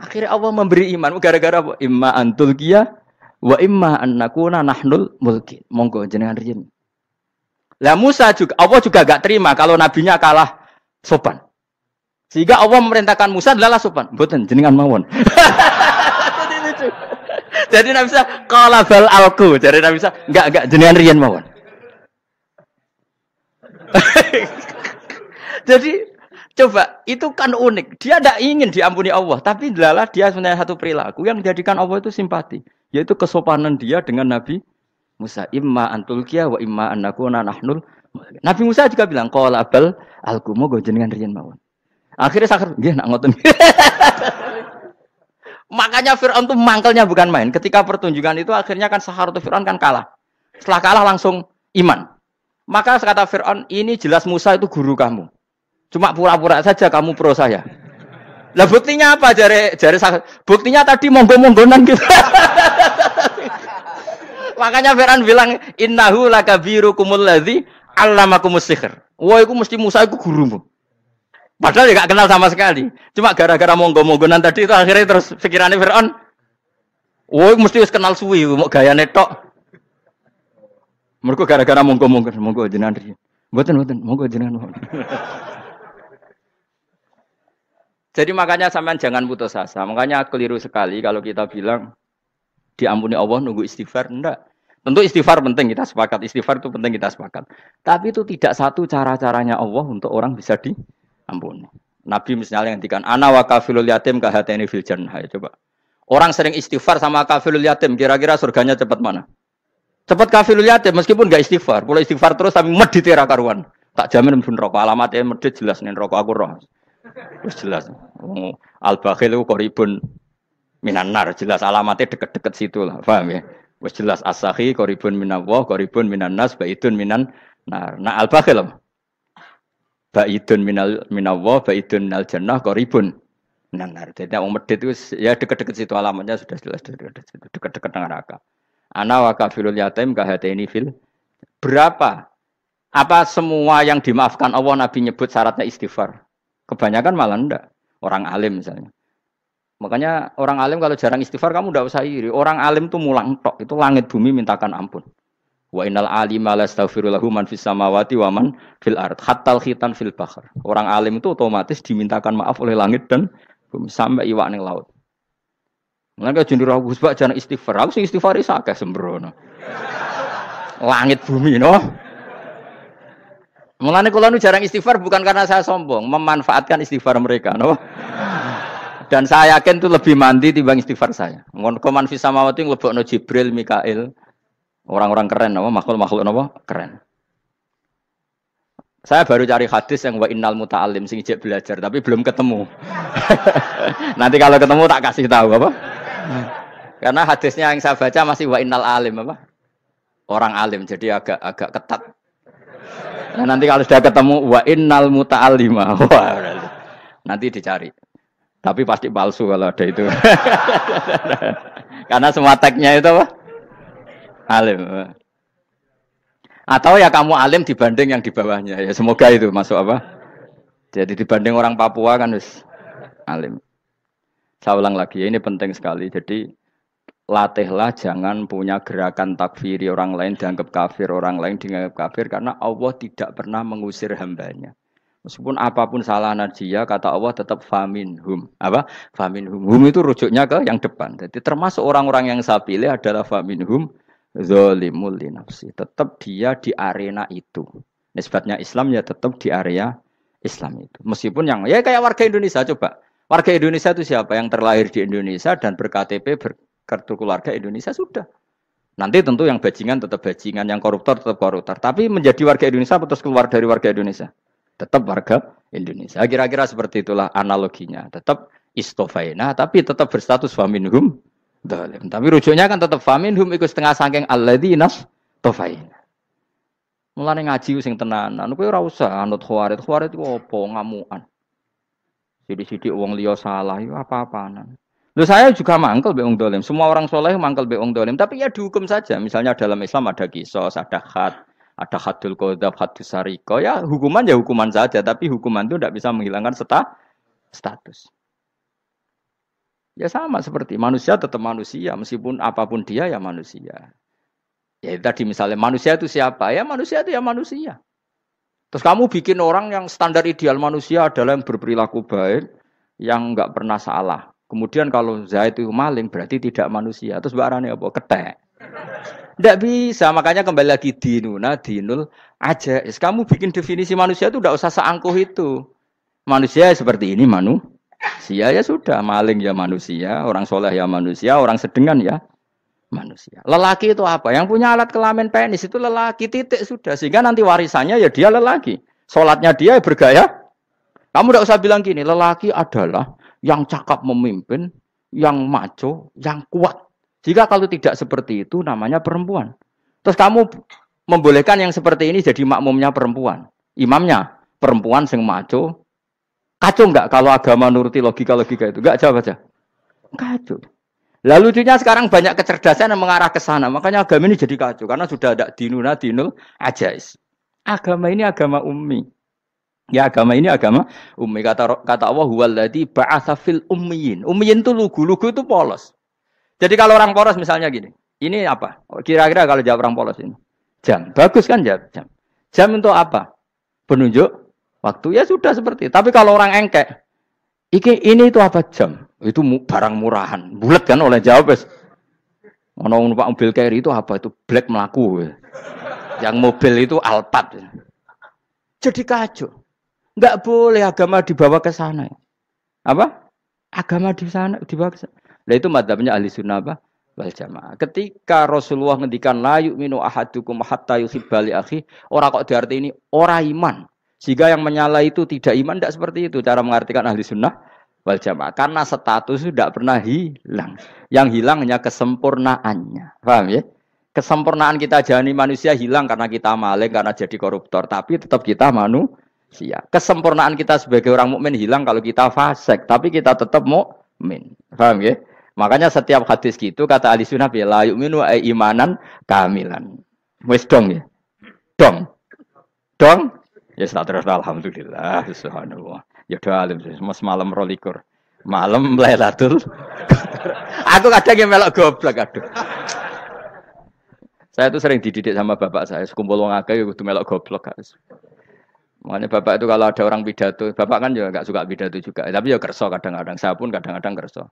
Akhirnya Allah memberi iman. Gara-gara apa? Imma antul kia wa imma annakuna nahnul mulkin. Monggo jenengan riyen. Lah Musa juga Allah juga gak terima kalau nabinya kalah sopan. Sehingga Allah memerintahkan Musa adalah sopan. Mboten jenengan mawon. Jadi Nabi Musa qala bal alku. Jadi Nabi Musa enggak enggak jenengan riyen mawon. Jadi Coba, itu kan unik. Dia tidak ingin diampuni Allah, tapi lala dia sebenarnya satu perilaku yang dijadikan Allah itu simpati, yaitu kesopanan dia dengan Nabi Musa. Imma antul kia wa imma anakku nahnul. Nabi Musa juga bilang, kau label alku mau jenengan rian mawon. Akhirnya sakar, dia nak ngotot. Makanya Fir'aun tuh mangkelnya bukan main. Ketika pertunjukan itu akhirnya kan Sahar tuh Fir'aun kan kalah. Setelah kalah langsung iman. Maka kata Fir'aun, ini jelas Musa itu guru kamu. Cuma pura-pura saja kamu pro saya. Lah buktinya apa jare jare buktinya tadi monggo-monggonan gitu. Makanya Firan bilang innahu lakabirukumul ladzi allamakumus sihr. Wah, iku mesti Musa iku gurumu. Padahal ya gak kenal sama sekali. Cuma gara-gara monggo-monggonan tadi itu akhirnya terus pikirannya Fir'aun. Woi mesti harus kenal suwi, mau gaya netok. Mereka gara-gara monggo-monggo, monggo jenengan. Buatan, buatan, monggo jenengan. Jadi makanya sampean jangan putus asa. Makanya keliru sekali kalau kita bilang diampuni Allah nunggu istighfar. Enggak. Tentu istighfar penting kita sepakat. Istighfar itu penting kita sepakat. Tapi itu tidak satu cara-caranya Allah untuk orang bisa diampuni. Nabi misalnya dikatakan ana wa kafilul yatim ka hatani fil jannah. Ya, coba. Orang sering istighfar sama kafilul yatim, kira-kira surganya cepat mana? Cepat kafilul yatim meskipun gak istighfar. Kalau istighfar terus tapi medit karuan. Tak jamin pun rokok alamatnya medit jelas nih rokok aku roh. Terus jelas. Al bakhil itu koribun minanar. Jelas alamatnya deket-deket situ lah. faham ya? Terus jelas asahi koribun minallah, koribun minanas, baitun minan nar. Nah al bakhil apa? Baitun minal minallah, baitun minal jannah, koribun minan nar. Jadi yang medit itu ya deket-deket situ alamatnya sudah jelas deket-deket dengan neraka. Ana wa kafirul yatim ini fil berapa apa semua yang dimaafkan Allah Nabi nyebut syaratnya istighfar? Kebanyakan malah enggak. Orang alim misalnya. Makanya orang alim kalau jarang istighfar kamu enggak usah iri. Orang alim tuh mulang tok, itu langit bumi mintakan ampun. Wa innal alima astaghfirullahu man fis samawati wa man fil ard hatta khitan fil bahr. Orang alim itu otomatis dimintakan maaf oleh langit dan bumi sampai iwak ning laut. Mulane kok jenderal Gus Bak jarang istighfar. Aku sing istighfar isakeh sembrono. Langit bumi noh. Mulane kula jarang istighfar bukan karena saya sombong, memanfaatkan istighfar mereka, no? Dan saya yakin itu lebih mandi timbang istighfar saya. Ngon koman fi samawati nglebokno Jibril, Mikail. Orang-orang keren apa makhluk-makhluk apa keren. Saya baru cari hadis yang wa innal muta'allim sing ijek belajar tapi belum ketemu. Nanti kalau ketemu tak kasih tahu apa? Karena hadisnya yang saya baca masih wa innal alim apa? Orang alim jadi agak agak ketat Nah, nanti kalau sudah ketemu wa innal muta'allima. Wah, nanti dicari. Tapi pasti palsu kalau ada itu. Karena semua tagnya itu apa? Alim. Atau ya kamu alim dibanding yang di bawahnya. Ya semoga itu masuk apa? Jadi dibanding orang Papua kan wis alim. Saya ulang lagi, ya, ini penting sekali. Jadi latihlah jangan punya gerakan takfiri orang lain dianggap kafir orang lain dianggap kafir karena Allah tidak pernah mengusir hambanya meskipun apapun salah najiyah kata Allah tetap famin hum apa famin hum hum itu rujuknya ke yang depan jadi termasuk orang-orang yang saya pilih adalah famin hum zolimul nafsi tetap dia di arena itu nisbatnya Islam ya tetap di area Islam itu meskipun yang ya kayak warga Indonesia coba warga Indonesia itu siapa yang terlahir di Indonesia dan berktp ber kartu keluarga Indonesia sudah. Nanti tentu yang bajingan tetap bajingan, yang koruptor tetap koruptor. Tapi menjadi warga Indonesia atau terus keluar dari warga Indonesia? Tetap warga Indonesia. Kira-kira seperti itulah analoginya. Tetap istofaina, tapi tetap berstatus faminhum Tapi rujuknya kan tetap faminhum ikut setengah sangking alladinas tofaina. Mulanya ngaji sing tenanan, kowe ora usah anut khawarit. Khawarit ku apa Sidi Sidik-sidik wong liya salah yo apa-apanan. Loh saya juga mangkel Beong dolim. Semua orang soleh mangkel Beong dolim. Tapi ya dihukum saja. Misalnya dalam Islam ada kisos, ada khat, ada hadul kodab, hadus sariko. Ya hukuman ya hukuman saja. Tapi hukuman itu tidak bisa menghilangkan seta, status. Ya sama seperti manusia tetap manusia. Meskipun apapun dia ya manusia. Ya tadi misalnya manusia itu siapa? Ya manusia itu ya manusia. Terus kamu bikin orang yang standar ideal manusia adalah yang berperilaku baik, yang nggak pernah salah. Kemudian kalau Zaid itu maling berarti tidak manusia. Terus barangnya apa? Ketek. Tidak bisa, makanya kembali lagi dinuna, dinul aja. Kamu bikin definisi manusia itu tidak usah seangkuh itu. Manusia ya seperti ini manusia ya sudah, maling ya manusia, orang soleh ya manusia, orang sedengan ya manusia. Lelaki itu apa? Yang punya alat kelamin penis itu lelaki titik sudah. Sehingga nanti warisannya ya dia lelaki. Sholatnya dia ya bergaya. Kamu tidak usah bilang gini, lelaki adalah yang cakap memimpin, yang maco, yang kuat. Jika kalau tidak seperti itu namanya perempuan. Terus kamu membolehkan yang seperti ini jadi makmumnya perempuan. Imamnya perempuan sing maco. Kacau enggak kalau agama nuruti logika-logika itu? Enggak jawab aja. Kacau. Lalu lucunya sekarang banyak kecerdasan yang mengarah ke sana. Makanya agama ini jadi kacau karena sudah ada dinuna dinul ajais. Agama ini agama ummi. Ya agama ini agama ummi kata kata Allah huwallazi ba'atsa fil ummiyin. Ummiyin itu lugu-lugu itu polos. Jadi kalau orang polos misalnya gini, ini apa? Kira-kira kalau jawab orang polos ini. Jam. Bagus kan jawab jam. Jam untuk apa? Penunjuk waktu ya sudah seperti. itu Tapi kalau orang engkek, iki ini itu apa jam? Itu barang murahan. Bulat kan oleh jawab wis. Ono numpak mobil carry itu apa itu black melaku. Yang mobil itu Alphard. Jadi kacau. Enggak boleh agama dibawa ke sana. Ya. Apa? Agama di sana dibawa ke sana. Nah itu madhabnya ahli sunnah apa? Wal jamaah. Ketika Rasulullah ngendikan layuk minu ahadukum hatta yuhibbali akhi, orang kok diarti ini ora iman. Sehingga yang menyala itu tidak iman, tidak seperti itu cara mengartikan ahli sunnah wal jamaah. Karena status sudah pernah hilang. Yang hilangnya kesempurnaannya. Paham ya? Kesempurnaan kita jani manusia hilang karena kita maling, karena jadi koruptor. Tapi tetap kita manusia sia. Kesempurnaan kita sebagai orang mukmin hilang kalau kita fasik, tapi kita tetap mukmin. Paham ya? Makanya setiap hadis gitu kata Ali sunnah ya la yu'minu ay imanan kamilan. Wis dong ya. Dong. Dong. Ya yes, terus alhamdulillah subhanallah. Ya doa alim mas malam rolikur. Malam Lailatul Aku kadang yang melok goblok aduh. Saya tuh sering dididik sama bapak saya, sekumpul wong akeh ya, kudu melok goblok. Guys. Makanya bapak itu kalau ada orang pidato, bapak kan juga ya nggak suka pidato juga. Tapi ya kerso kadang-kadang, saya pun kadang-kadang kerso.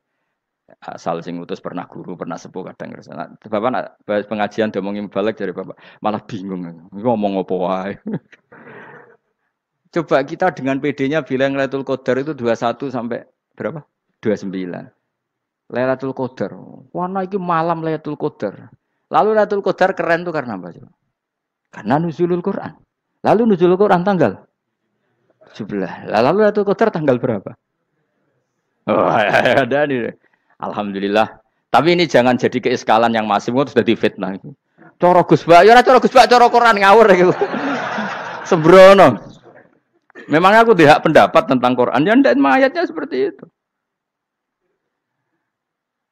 Asal sing utus pernah guru, pernah sepuh kadang kerso. Nah, bapak nak pengajian domongin balik dari bapak, malah bingung. Ngomong apa wae. Coba kita dengan PD-nya bilang Lailatul Qadar itu 21 sampai berapa? 29. Lailatul Qadar. Warna itu malam Lailatul Qadar. Lalu Lailatul Qadar keren tuh karena apa? sih? Karena nuzulul Quran. Lalu nuzul Quran tanggal 17. Lalu Lailatul Qadar tanggal berapa? Oh, ada nih. Alhamdulillah. Tapi ini jangan jadi keiskalan yang masif itu sudah difitnah itu. Coro Gus Bak, ya coro Gus Bak, coro Quran ngawur gitu. Sembrono. Memang aku tidak pendapat tentang Quran, ya dan mayatnya seperti itu.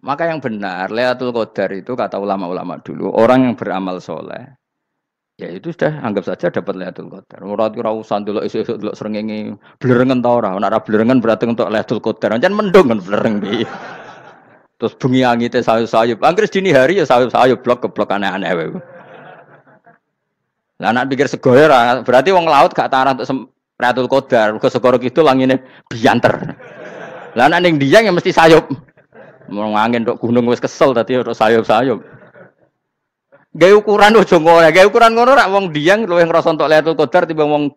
Maka yang benar, Lailatul Qadar itu kata ulama-ulama dulu, orang yang beramal soleh, Ya itu sudah anggap saja dapat Lailatul Qadar. Murad ora usah delok esuk-esuk delok srengenge blerengen ta ora. Nek ora blerengen berarti untuk Lailatul Qadar. jangan mendongeng kan blereng piye. Terus bengi teh sayup-sayup. Angkris dini hari ya sayup-sayup blok ke blok aneh-aneh wae. Lah nek pikir segoro berarti wong laut gak tarah untuk Lailatul Qadar. Mergo segoro kidul langine bianter. Lah nek ning Diang ya mesti sayup. Mau angin tok gunung wis kesel tadi untuk sayup-sayup. Gaya ukuran ojo ngono, gaya ukuran ngono rak wong diang yang ngerasa untuk lihat kotor tiba wong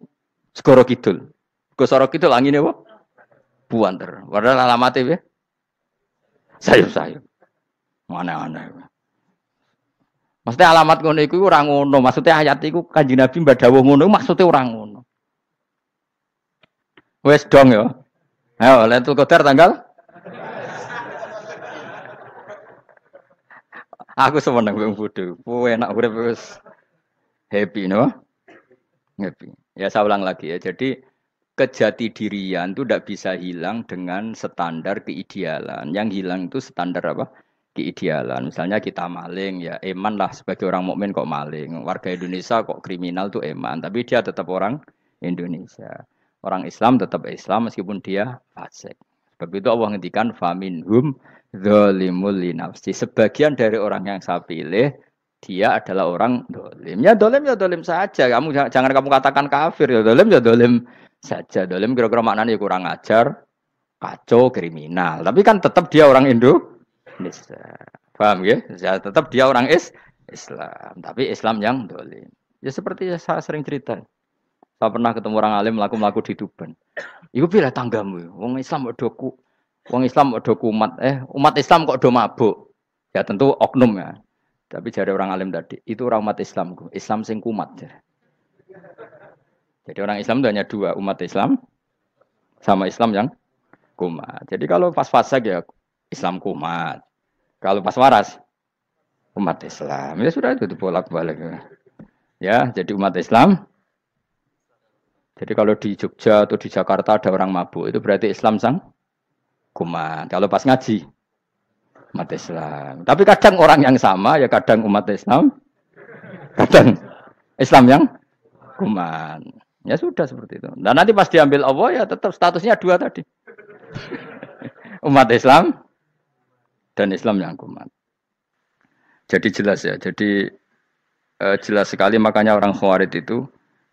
segoro kidul. gosoro kidul kidul ya buan ter, Padahal alamat ya, sayur-sayur, Mana-mana. Maksudnya alamat ngono itu orang ngono, maksudnya ayat itu kanji Nabi mbak dawo ngono maksudnya orang ngono. Wes dong ya. Ayo lihat kotor tanggal Aku seneng bung bodho. wow enak urip wis happy no? Happy. Ya saya ulang lagi ya. Jadi kejati dirian itu tidak bisa hilang dengan standar keidealan. Yang hilang itu standar apa? keidealan. Misalnya kita maling ya eman lah sebagai orang mukmin kok maling. Warga Indonesia kok kriminal tuh eman, tapi dia tetap orang Indonesia. Orang Islam tetap Islam meskipun dia fasik. Sebab itu Allah ngendikan hum dolimuli nafsi. Sebagian dari orang yang saya pilih, dia adalah orang dolim. Ya dolim ya dolim saja. Kamu jangan kamu katakan kafir ya dolim ya dolim saja. Dolim kira-kira maknanya ya kurang ajar, kacau, kriminal. Tapi kan tetap dia orang Indo. Paham ya? ya tetap dia orang is Islam. Tapi Islam yang dolim. Ya seperti saya sering cerita. Saya pernah ketemu orang alim laku-laku di Tuban. Ibu bilang tanggamu. orang Islam berdoku. Wong Islam kok do kumat, eh umat Islam kok do mabuk. Ya tentu oknum ya. Tapi jadi orang alim tadi, itu orang umat Islam, Islam sing kumat. Ya. Jadi orang Islam itu hanya dua, umat Islam sama Islam yang kumat. Jadi kalau pas fase ya Islam kumat. Kalau pas waras umat Islam. Ya sudah itu bolak-balik. Ya, jadi umat Islam jadi kalau di Jogja atau di Jakarta ada orang mabuk, itu berarti Islam sang Kuman. Kalau pas ngaji umat Islam. Tapi kadang orang yang sama ya kadang umat Islam, kadang Islam yang kuman. Ya sudah seperti itu. Dan nanti pas diambil Allah ya tetap statusnya dua tadi. umat Islam dan Islam yang kuman. Jadi jelas ya. Jadi eh, jelas sekali makanya orang khawarid itu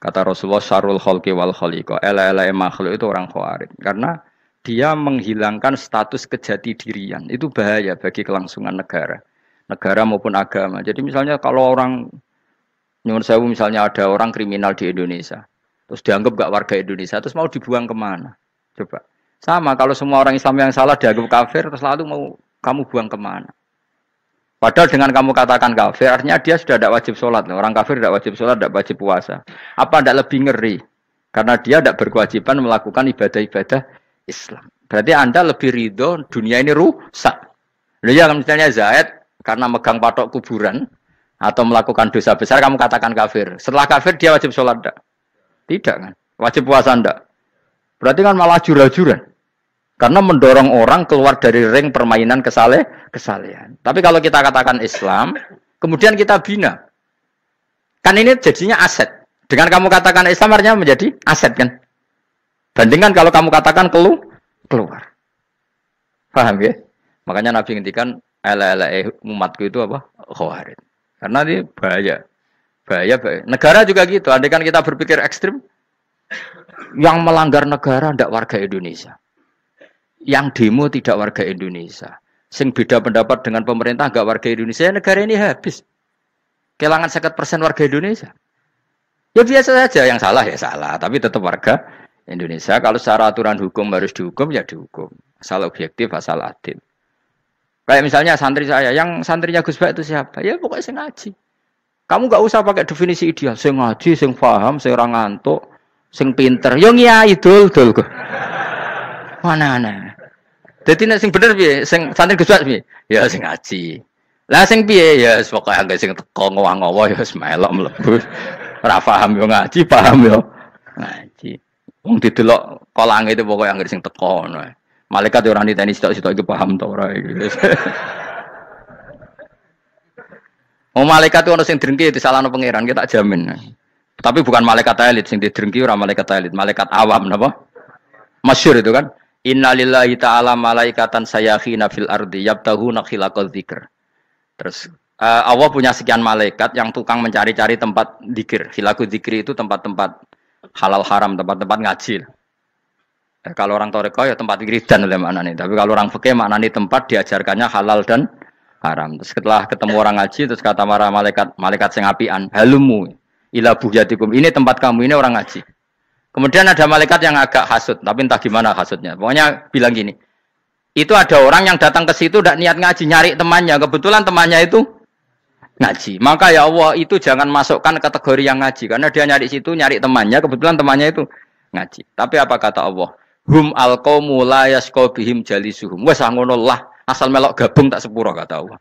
kata Rasulullah syarul khalqi wal khaliqa. Ela ela makhluk itu orang khawarid Karena dia menghilangkan status kejati dirian. Itu bahaya bagi kelangsungan negara, negara maupun agama. Jadi misalnya kalau orang nyuwun saya misalnya ada orang kriminal di Indonesia, terus dianggap gak warga Indonesia, terus mau dibuang kemana? Coba. Sama kalau semua orang Islam yang salah dianggap kafir, terus lalu mau kamu buang kemana? Padahal dengan kamu katakan kafir, artinya dia sudah tidak wajib sholat. Orang kafir tidak wajib sholat, tidak wajib puasa. Apa tidak lebih ngeri? Karena dia tidak berkewajiban melakukan ibadah-ibadah Islam. Berarti Anda lebih ridho dunia ini rusak. Lalu ya misalnya Zaid karena megang patok kuburan atau melakukan dosa besar kamu katakan kafir. Setelah kafir dia wajib sholat enggak? Tidak kan? Wajib puasa enggak? Berarti kan malah jura-juran. Karena mendorong orang keluar dari ring permainan kesale kesalehan. Tapi kalau kita katakan Islam, kemudian kita bina. Kan ini jadinya aset. Dengan kamu katakan Islam artinya menjadi aset kan? Bandingkan kalau kamu katakan kelu, keluar. Paham ya? Makanya Nabi ngintikan ala-ala umatku itu apa? Khawarid. Karena ini bahaya. bahaya. Bahaya, Negara juga gitu. Andai kan kita berpikir ekstrim, yang melanggar negara tidak warga Indonesia. Yang demo tidak warga Indonesia. Sing beda pendapat dengan pemerintah nggak warga Indonesia, ya negara ini habis. Kehilangan 50% warga Indonesia. Ya biasa saja, yang salah ya salah, tapi tetap warga Indonesia kalau secara aturan hukum harus dihukum ya dihukum asal objektif asal adil kayak misalnya santri saya yang santrinya Gus Baik itu siapa ya pokoknya sing ngaji kamu gak usah pakai definisi ideal sing ngaji sing paham saya orang ngantuk sing pinter yo ngiyai dul dul mana mana. jadi nasi sing bener piye sing santri Gus Baik piye ya sing ngaji lah sing piye ya yes, pokoknya agak sing teko ngowang-ngowang ya yes, melok mlebu paham yo ngaji paham yo ngaji Wong didelok kolange itu pokoknya anggere sing teko ngono. Malaikat ya ora niteni sitok-sitok iku paham to ora iki. Wong malaikat ono sing drengki ya salahno pangeran kita jamin. Tapi bukan malaikat elit sing didrengki ora malaikat elit, malaikat awam napa? Masyur itu kan. Innalillahi ta'ala malaikatan sayakhina fil ardi yabtahuna khilaqal dzikr. Terus uh, Allah punya sekian malaikat yang tukang mencari-cari tempat dikir. hilaku dikir itu tempat-tempat halal haram tempat-tempat ngaji. Eh, kalau orang toreko ya tempat wiridan oleh mana nih. Tapi kalau orang fakih nih tempat diajarkannya halal dan haram. Terus setelah ketemu orang ngaji terus kata marah malaikat malaikat sing apian, halumu ila buhyatikum. Ini tempat kamu, ini orang ngaji. Kemudian ada malaikat yang agak hasut, tapi entah gimana hasutnya. Pokoknya bilang gini, itu ada orang yang datang ke situ tidak niat ngaji, nyari temannya. Kebetulan temannya itu ngaji. Maka ya Allah itu jangan masukkan kategori yang ngaji karena dia nyari situ nyari temannya kebetulan temannya itu ngaji. Tapi apa kata Allah? Hum alqaumu la yasqa jalisuhum. Wes ah, ngono lah, asal melok gabung tak sepuro kata Allah.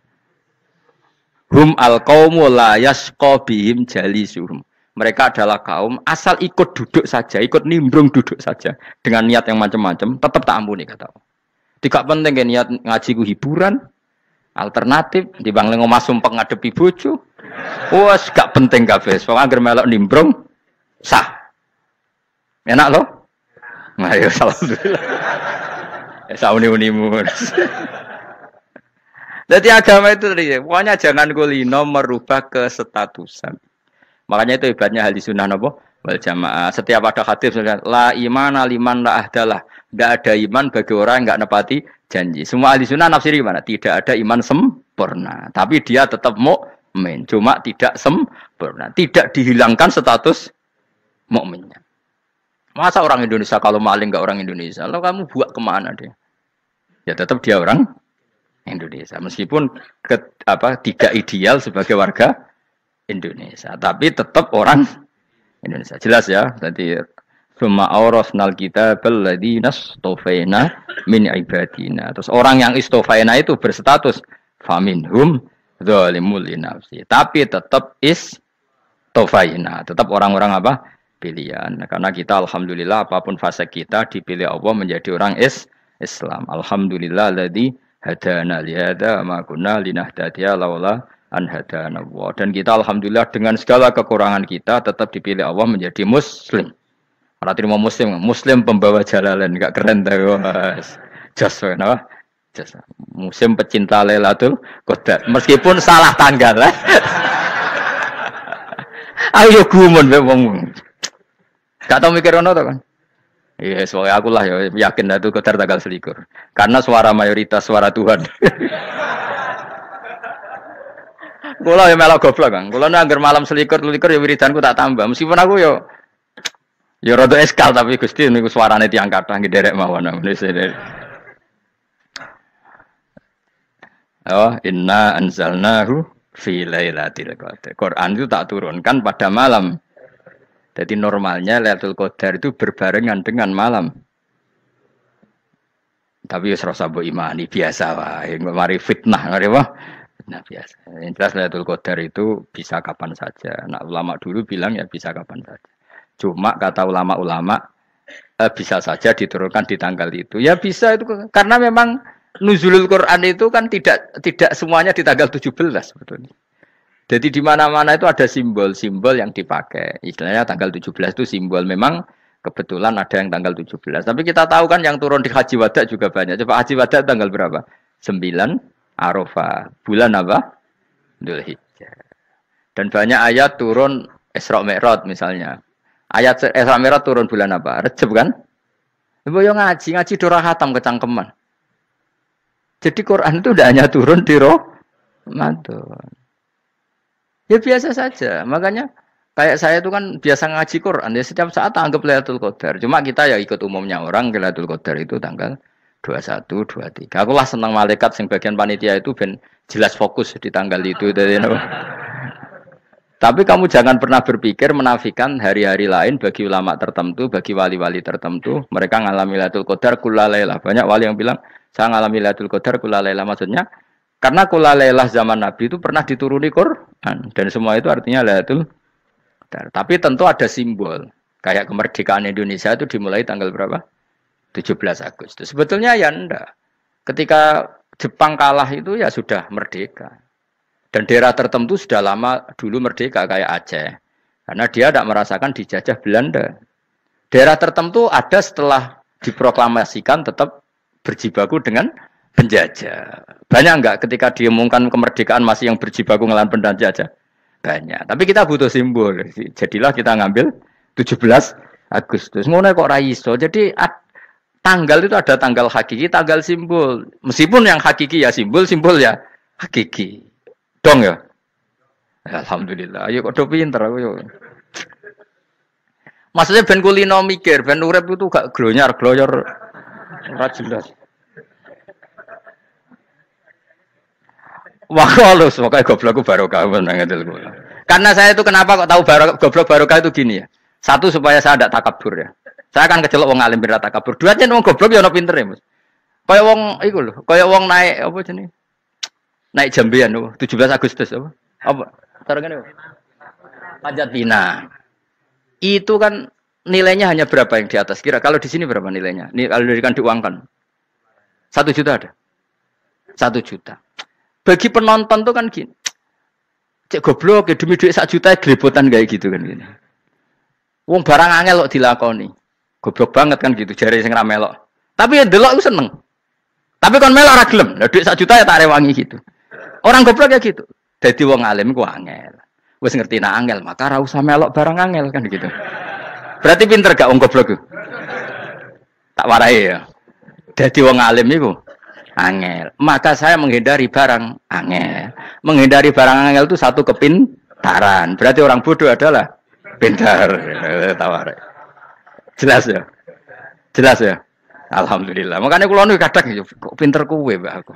Hum alqaumu la yasqa jalisuhum. Mereka adalah kaum asal ikut duduk saja, ikut nimbrung duduk saja dengan niat yang macam-macam, tetap tak ampuni kata Allah. Tidak penting niat ngaji ku hiburan, Alternatif di Bang Lengo masum pengadepi bucu wah gak penting kafe, so agar melok nimbrung sah. Enak loh. Nah, ya alhamdulillah. Ya sauni-unimu. Jadi agama itu tadi, pokoknya jangan kulino merubah ke statusan. Makanya itu hal di sunnah nopo wal jamaah. Setiap ada hadis la imana liman la ahdalah. Tidak ada iman bagi orang yang nggak nepati janji. Semua ahli sunnah nafsiri mana? Tidak ada iman sempurna. Tapi dia tetap mukmin. Cuma tidak sempurna. Tidak dihilangkan status mukminnya. Masa orang Indonesia kalau maling nggak orang Indonesia? lo kamu buat kemana dia? Ya tetap dia orang Indonesia. Meskipun ke, apa tidak ideal sebagai warga Indonesia, tapi tetap orang Indonesia. Jelas ya, nanti Suma orosnal kita beladi nastofaina min ibadina. Terus orang yang istofaina itu berstatus faminhum zalimul nafsi. Tapi tetap is tofaina, tetap orang-orang apa? pilihan. Karena kita alhamdulillah apapun fase kita dipilih Allah menjadi orang is Islam. Alhamdulillah ladzi hadana li hadza ma kunna linahtadiya laula dan kita alhamdulillah dengan segala kekurangan kita tetap dipilih Allah menjadi muslim. Karena terima muslim, muslim pembawa jalalan gak keren tapi mas. Just apa? Just, pecinta Lailatul Qadar. Meskipun salah tanggal. Ayo gumun be wong. Gak tau mikir ono kan. Iya, yes, soalnya aku lah ya, yakin itu kotor tanggal selikur. Karena suara mayoritas suara Tuhan. Kula ya melok goblok kan. Kula nang anggar malam selikur likur ya wiridanku tak tambah. Meskipun aku yo ya, ya rada eskal tapi Gusti niku suarane tiang kathah nggih derek mawon. Oh, inna anzalnahu fi lailatul qadar. Quran itu tak turunkan pada malam. Jadi normalnya Lailatul Qadar itu berbarengan dengan malam. Tapi ya serasa bu imani biasa yang Mari fitnah mari wah. Nah biasa. Yang jelas Lailatul Qadar itu bisa kapan saja. Nah ulama dulu bilang ya bisa kapan saja. Cuma kata ulama-ulama eh, bisa saja diturunkan di tanggal itu. Ya bisa itu karena memang nuzulul Quran itu kan tidak tidak semuanya di tanggal 17 ini Jadi di mana-mana itu ada simbol-simbol yang dipakai. Istilahnya tanggal 17 itu simbol memang kebetulan ada yang tanggal 17. Tapi kita tahu kan yang turun di Haji Wada juga banyak. Coba Haji Wada tanggal berapa? 9 Arafah, bulan apa? Dzulhijjah. Ya. Dan banyak ayat turun Isra Mi'raj misalnya. Ayat Isra Mi'raj turun bulan apa? Recep kan? Ibu yang ngaji, ngaji dora khatam kecangkeman. Jadi Quran itu tidak hanya turun di roh, Ramadan. Ya biasa saja. Makanya kayak saya itu kan biasa ngaji Quran. Ya setiap saat anggap Lailatul Qadar. Cuma kita ya ikut umumnya orang Lailatul Qadar itu tanggal dua satu dua tiga Aku lah senang malaikat sing bagian panitia itu ben jelas fokus di tanggal itu. tadi. Tapi kamu jangan pernah berpikir menafikan hari-hari lain bagi ulama tertentu, bagi wali-wali tertentu. Mereka ngalami Lailatul Qadar kulalailah. Banyak wali yang bilang, saya ngalami Lailatul Qadar kulalailah. Maksudnya, karena kulalailah zaman Nabi itu pernah dituruni Quran. Dan semua itu artinya Lailatul Qadar. Tapi tentu ada simbol. Kayak kemerdekaan Indonesia itu dimulai tanggal berapa? 17 Agustus. Sebetulnya ya enggak. Ketika Jepang kalah itu ya sudah merdeka. Dan daerah tertentu sudah lama dulu merdeka kayak Aceh. Karena dia tidak merasakan dijajah Belanda. Daerah tertentu ada setelah diproklamasikan tetap berjibaku dengan penjajah. Banyak enggak ketika diumumkan kemerdekaan masih yang berjibaku ngelawan penjajah? Banyak. Tapi kita butuh simbol. Jadilah kita ngambil 17 Agustus. Ngono kok raiso. Jadi ada tanggal itu ada tanggal hakiki, tanggal simbol. Meskipun yang hakiki ya simbol, simbol ya hakiki. Dong ya? Alhamdulillah. Ayo kok do pinter aku yo. Maksudnya ben kulino mikir, ben urip itu gak glonyar, gloyor. Ora jelas. Wah, kalau pokoknya goblokku barokah banget Karena saya itu kenapa kok tahu barokah, goblok barokah itu gini ya. Satu supaya saya tidak takabur ya. Saya akan kecelok wong alim berata kabur. Dua aja wong goblok ya no pinter ya, Mas. Kaya wong iku loh kaya wong naik apa jenenge? Naik jambian tujuh belas Agustus apa? Apa? Tarungan apa? Panjat Itu kan nilainya hanya berapa yang di atas kira? Kalau di sini berapa nilainya? Ini kalau uang diuangkan. Satu juta ada. Satu juta. Bagi penonton tuh kan gini. Cek goblok ya demi duit satu juta ya grebotan kayak gitu kan gini. Wong barang angel kok dilakoni. Goblok banget kan gitu jari sing ramelok. Tapi ya delok itu seneng. Tapi kon melok orang gelem. Lah duit juta ya tak rewangi gitu. Orang goblok ya gitu. Jadi wong alim ku angel. Wes ngerti nak angel, maka ora usah melok barang angel kan gitu. Berarti pinter gak wong goblok ku? Tak warai ya. Jadi wong alim iku angel. Maka saya menghindari barang angel. Menghindari barang angel itu satu kepintaran. Berarti orang bodoh adalah pintar. Tawar. Jelas ya? Jelas ya? Alhamdulillah. Makanya kulo nih kadang kok pinter kue mbak aku.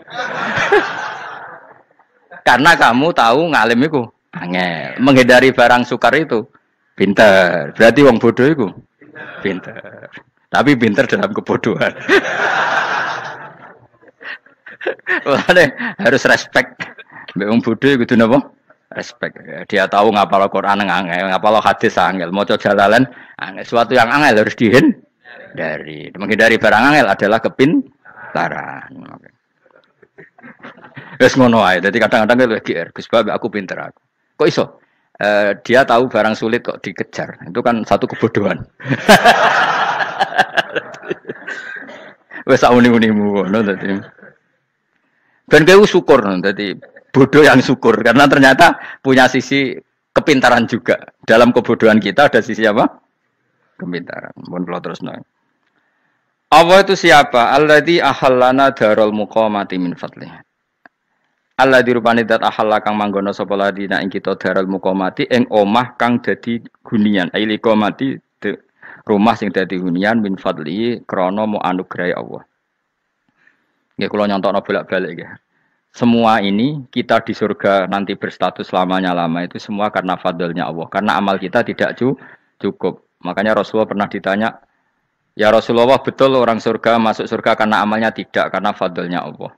Karena kamu tahu ngalim itu angel. Menghindari barang sukar itu pinter. Berarti wong bodoh itu, pinter. Tapi pinter dalam kebodohan. Wah, harus respect mbak wong bodoh kudu respect. Dia tahu lo Quran yang ngapa lo hadis angel, mau coba jalan, angel. Suatu yang angel harus dihin dari menghindari barang angel adalah kepintaran. Wes ngono ae. Dadi kadang-kadang lu GR, Gus Bab aku pinter aku. Kok iso? Eh, dia tahu barang sulit kok dikejar. Itu kan satu kebodohan. Wes sak muni-munimu ngono dadi. Ben kowe syukur nanti bodoh yang syukur karena ternyata punya sisi kepintaran juga. Dalam kebodohan kita ada sisi apa? Kepintaran. Mohon kalau terus nang. Allah itu siapa? Allah di ahlana darul mukomati min fatli. Allah dirupani dat ahalla kang manggono sapa ladina ing kita darul muqamati ing omah kang jadi gunian. Aili komati rumah sing jadi hunian min fatli krono mau anugrahi Allah. Gak kalau nyontok nopo balik ya semua ini kita di surga nanti berstatus lamanya lama itu semua karena fadlnya Allah karena amal kita tidak cukup makanya Rasulullah pernah ditanya ya Rasulullah betul orang surga masuk surga karena amalnya tidak karena fadlnya Allah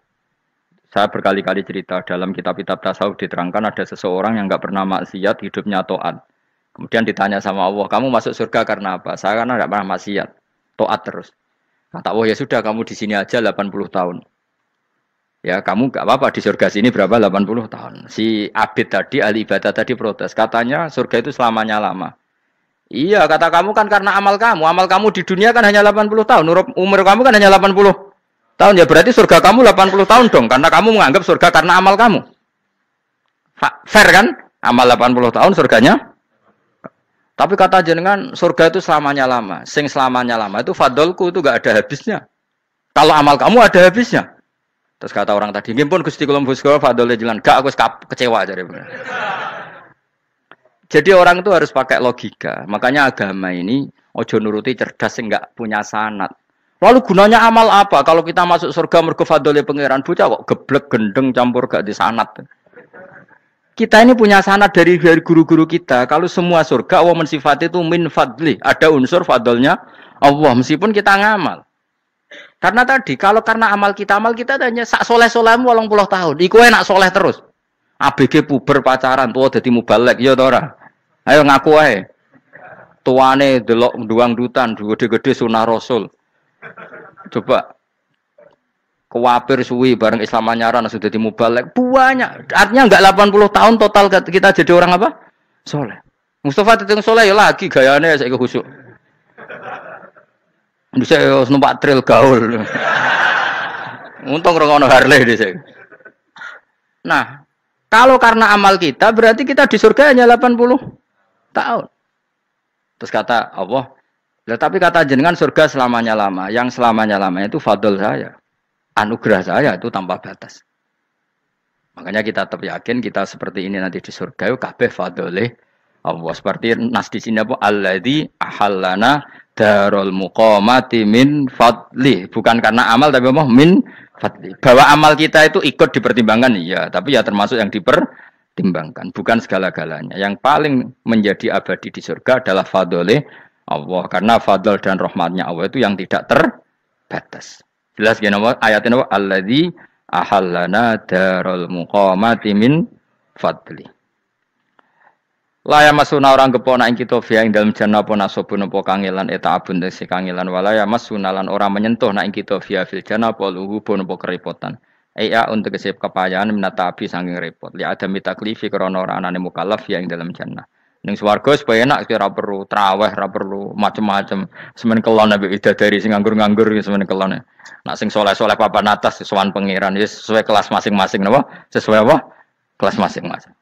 saya berkali-kali cerita dalam kitab-kitab tasawuf diterangkan ada seseorang yang nggak pernah maksiat hidupnya toat kemudian ditanya sama Allah kamu masuk surga karena apa saya karena nggak pernah maksiat toat terus kata Allah ya sudah kamu di sini aja 80 tahun Ya kamu gak apa-apa di surga sini berapa 80 tahun. Si Abid tadi ahli ibadah tadi protes. Katanya surga itu selamanya lama. Iya kata kamu kan karena amal kamu. Amal kamu di dunia kan hanya 80 tahun. Umur kamu kan hanya 80 tahun. Ya berarti surga kamu 80 tahun dong. Karena kamu menganggap surga karena amal kamu. Fair kan? Amal 80 tahun surganya. Tapi kata jenengan surga itu selamanya lama. Sing selamanya lama itu fadolku itu gak ada habisnya. Kalau amal kamu ada habisnya. Terus kata orang tadi, "Nggih pun Gusti kula mbus fadole jalan. Gak aku kecewa jare. Jadi orang itu harus pakai logika. Makanya agama ini ojo nuruti cerdas sing gak punya sanat. Lalu gunanya amal apa? Kalau kita masuk surga mergo fadole pangeran bocah kok geblek gendeng campur gak di sanat. Kita ini punya sanat dari dari guru-guru kita. Kalau semua surga Allah mensifati itu min fadli, ada unsur fadlnya Allah meskipun kita ngamal. Karena tadi kalau karena amal kita, amal kita hanya sak soleh solehmu walang puluh tahun. Iku enak soleh terus. ABG puber pacaran tua jadi mubalek ya tora. Ayo ngaku ae. Tuane delok duang dutan gede-gede sunah rasul. Coba kewapir suwi bareng Islam anyaran sudah jadi mubalek banyak. Artinya enggak 80 tahun total kita jadi orang apa? Soleh. Mustafa tetap soleh ya lagi gayanya saya khusyuk. Bisa numpak trail gaul. Untung rongono Harley di sini. Nah, kalau karena amal kita berarti kita di surga hanya 80 tahun. Terus kata Allah, Ya, tapi kata jenengan surga selamanya lama, yang selamanya lama itu fadl saya. Anugerah saya itu tanpa batas. Makanya kita tetap yakin kita seperti ini nanti di surga yo kabeh fadlih Allah seperti nas di sini apa di ahallana darul muqamati min fadli bukan karena amal tapi mau min fadli bahwa amal kita itu ikut dipertimbangkan iya tapi ya termasuk yang dipertimbangkan bukan segala-galanya yang paling menjadi abadi di surga adalah fadole Allah karena fadl dan rahmatnya Allah itu yang tidak terbatas jelas gini Allah ayatnya ini Allah di ahallana darul muqamati min fadli Laya masuna orang kepo ing kita via ing dalam jannah pun nasobu nopo kangelan eta abun teng si kangelan walaya masuna lan orang menyentuh nak kita via fil jannah pun luhu nopo kerepotan. untuk kesiap kepayahan menata api sanging repot. Li ada klifi krana orang anane mukalaf ya ing dalam jannah. Neng swarga supaya enak kira perlu traweh ra perlu macem-macem. Semen kelon nabi dari sing nganggur-nganggur semen kelon. Nak sing soleh-soleh papan atas sesuai pangeran ya sesuai kelas masing-masing nabo Sesuai apa? Kelas masing-masing.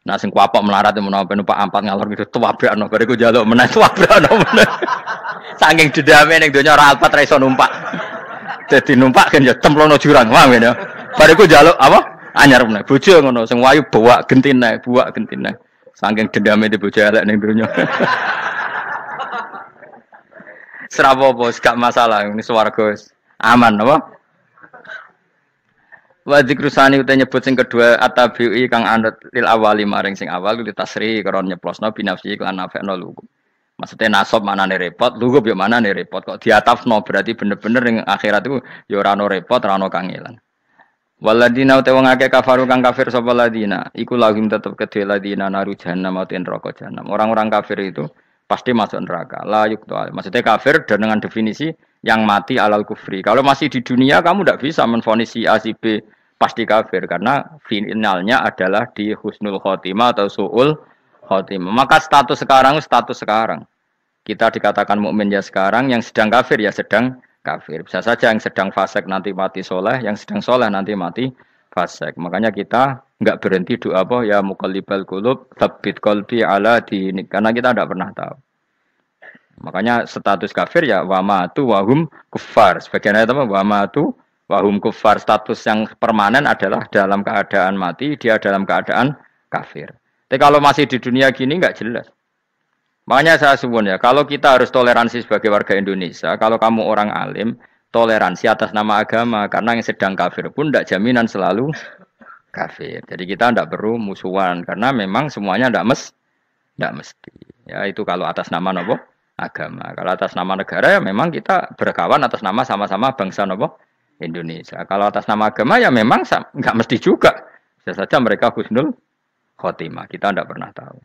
Nah sing kuapok melarat yang menawa numpak empat ngalor gitu tua tuwabrak baru gue jaluk menaik tua no menaik, Saking dedame ning donya orang empat ra numpak. Jadi numpak kan ya templono jurang wae ya? baru gue jaluk apa? Anyar menaik, bojo ngono sing wayu bawa bawa gentin naik, Saking dendame di bojo elek ning serabo bos gak masalah ini suara swarga aman apa? Wa dzikrusani uta nyebut sing kedua atabi'i kang anut lil awali maring sing awal lil tasri karon nyeplosno binafsi lan nafekno lugu. Maksudnya nasab mana nih repot, lugub ya mana nih repot. Kok diatafno berarti bener-bener yang akhirat itu Yorano repot, rano kangelan. Waladina uta wong akeh kafaru kang kafir sapa ladina, iku lagim tetep kedhe ladina naru jahannam atau neraka jahannam. Orang-orang kafir itu pasti masuk neraka. Layuk tuh. Maksudnya kafir dan dengan definisi yang mati alal kufri. Kalau masih di dunia kamu tidak bisa menfonis si A, si B, pasti kafir karena finalnya adalah di husnul khotimah atau suul khotimah. Maka status sekarang status sekarang. Kita dikatakan mukmin ya sekarang, yang sedang kafir ya sedang kafir. Bisa saja yang sedang fasek nanti mati soleh, yang sedang soleh nanti mati fasek. Makanya kita nggak berhenti doa apa ya mukallibal kulub tabit kolbi ala ini karena kita tidak pernah tahu. Makanya status kafir ya wamatu hum kufar. Sebagian ayat apa wamatu Wahum kufar status yang permanen adalah dalam keadaan mati, dia dalam keadaan kafir. Tapi kalau masih di dunia gini nggak jelas. Makanya saya sebut ya, kalau kita harus toleransi sebagai warga Indonesia, kalau kamu orang alim, toleransi atas nama agama, karena yang sedang kafir pun tidak jaminan selalu kafir. Jadi kita tidak perlu musuhan, karena memang semuanya tidak mes, tidak mesti. Ya itu kalau atas nama nopo agama. Kalau atas nama negara ya memang kita berkawan atas nama sama-sama bangsa nopo Indonesia. Kalau atas nama agama ya memang nggak mesti juga. Bisa saja mereka husnul khotimah. Kita tidak pernah tahu.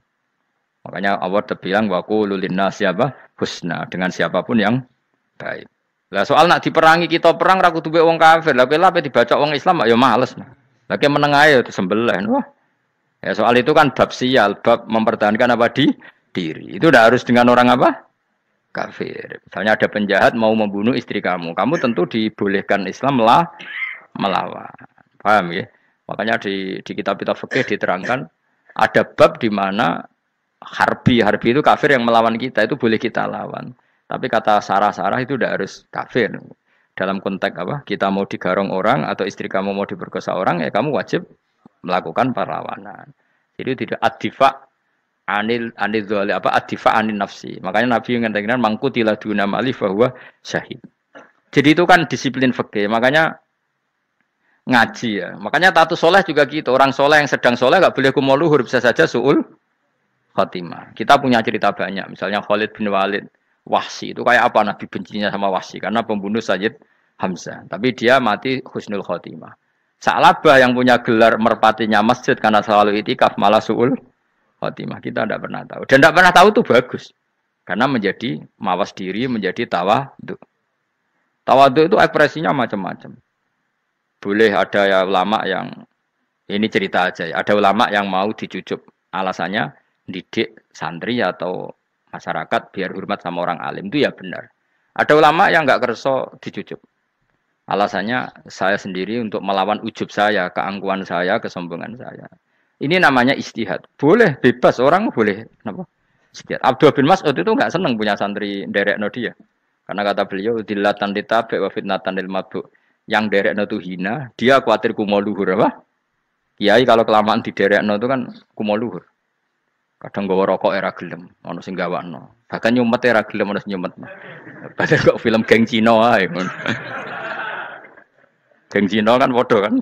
Makanya Allah terbilang waku lulina ya siapa husna dengan siapapun yang baik. Lah soal nak diperangi kita perang ragu tuh wong kafir. Lah kela dibaca wong Islam ya males. Lagi menengah ya sembelah. Wah. Ya soal itu kan bab sial, bab mempertahankan apa di diri. Itu udah harus dengan orang apa? kafir. Misalnya ada penjahat mau membunuh istri kamu, kamu tentu dibolehkan Islam lah melawan. Paham ya? Makanya di di kitab-kitab fikih diterangkan ada bab di mana harbi harbi itu kafir yang melawan kita itu boleh kita lawan. Tapi kata sarah-sarah itu tidak harus kafir. Dalam konteks apa? Kita mau digarong orang atau istri kamu mau diperkosa orang ya kamu wajib melakukan perlawanan. Jadi tidak adifak anil anil dzali apa adifa anil nafsi. Makanya Nabi yang ngendikan lah duna mali bahwa syahid. Jadi itu kan disiplin fikih. Makanya ngaji ya. Makanya tatu soleh juga gitu. Orang soleh yang sedang soleh nggak boleh kumoluhur bisa saja suul khatimah Kita punya cerita banyak. Misalnya Khalid bin Walid Wahsi itu kayak apa Nabi bencinya sama Wahsi karena pembunuh Sayyid Hamzah. Tapi dia mati husnul khatimah Salabah yang punya gelar merpatinya masjid karena selalu itikaf malah suul Fatimah kita tidak pernah tahu dan tidak pernah tahu itu bagus karena menjadi mawas diri menjadi tawadu tawadu itu ekspresinya macam-macam boleh ada ya ulama yang ini cerita aja ya ada ulama yang mau dicucup alasannya didik santri atau masyarakat biar hormat sama orang alim itu ya benar ada ulama yang nggak kerso dicucup alasannya saya sendiri untuk melawan ujub saya keangkuhan saya kesombongan saya ini namanya istihad. Boleh bebas orang boleh apa? Istihad. Abdul bin Mas'ud itu nggak seneng punya santri derek no dia. Karena kata beliau dilatan ditabek wa fitnatan lil mabuk. Yang derek no itu hina, dia khawatir kumaluhur, apa? Kiai kalau kelamaan di derek no itu kan kumaluhur. Kadang gawa rokok era gelem, ono sing gawa Bahkan nyumet era gelem ono nyumet. Padahal kok film geng Cina ae. geng Cina kan bodoh kan.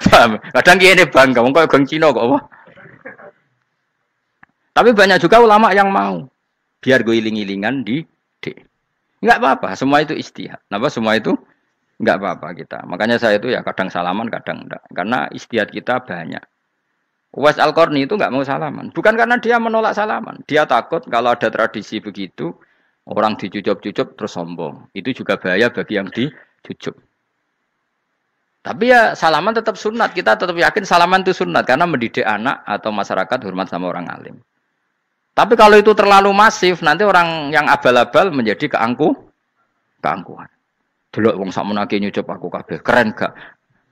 Paham? Kadang kene bangga wong kok geng Cina kok apa? Tapi banyak juga ulama yang mau biar gue iling-ilingan di D. Enggak apa-apa, semua itu istihad. Kenapa semua itu enggak apa-apa kita. Makanya saya itu ya kadang salaman, kadang enggak. Karena istihad kita banyak. Uwais al itu enggak mau salaman. Bukan karena dia menolak salaman. Dia takut kalau ada tradisi begitu, orang dicucup-cucup terus sombong. Itu juga bahaya bagi yang dicucup. Tapi ya salaman tetap sunat. Kita tetap yakin salaman itu sunat karena mendidik anak atau masyarakat hormat sama orang alim. Tapi kalau itu terlalu masif, nanti orang yang abal-abal menjadi keangku, keangkuhan. Dulu wong sakmu lagi nyucup aku kabeh. Keren gak?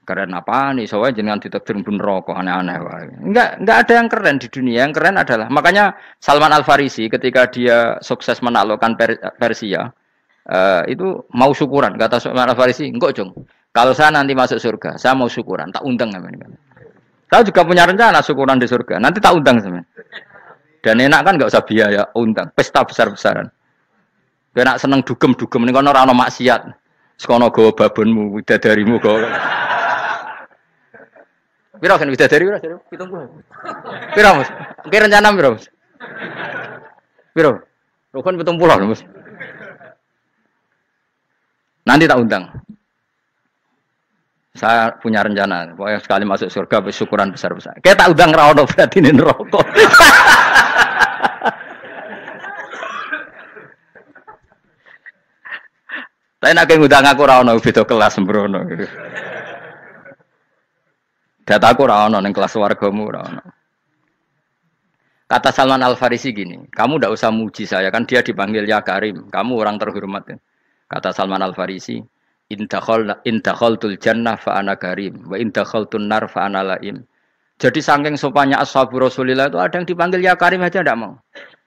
Keren apa nih? Soalnya jenengan ditakdir pun rokok aneh-aneh. Enggak, enggak ada yang keren di dunia. Yang keren adalah makanya Salman Al Farisi ketika dia sukses menaklukkan Persia, eh, itu mau syukuran. Kata Salman Al Farisi, enggak jong kalau saya nanti masuk surga, saya mau syukuran, tak undang namanya. Saya juga punya rencana syukuran di surga, nanti tak undang sama. Dan enak kan nggak usah biaya, undang pesta besar-besaran. Enak seneng dugem-dugem ini kono ora maksiat. Sekono go babonmu, widadarimu go. Pira kan bidadari pira? 70. Pira, Mas? Oke rencana pira, Mas? Pira? Rukun pulau, Mas. Nanti tak undang saya punya rencana. Pokoknya sekali masuk surga bersyukuran besar-besar. Kayak tak udang ngerawat berarti ini neraka. Tapi nak ngundang aku rawono itu kelas sembrono. Data aku rawon neng kelas wargamu rawono. Kata Salman Al Farisi gini, kamu tidak usah muji saya kan dia dipanggil ya Karim, kamu orang terhormat. Kata Salman Al Farisi, Intakhalna tul jannah fa ana karim wa tul nar fa ana laim. Jadi saking sopannya ashabu Rasulillah itu ada yang dipanggil ya karim aja tidak mau.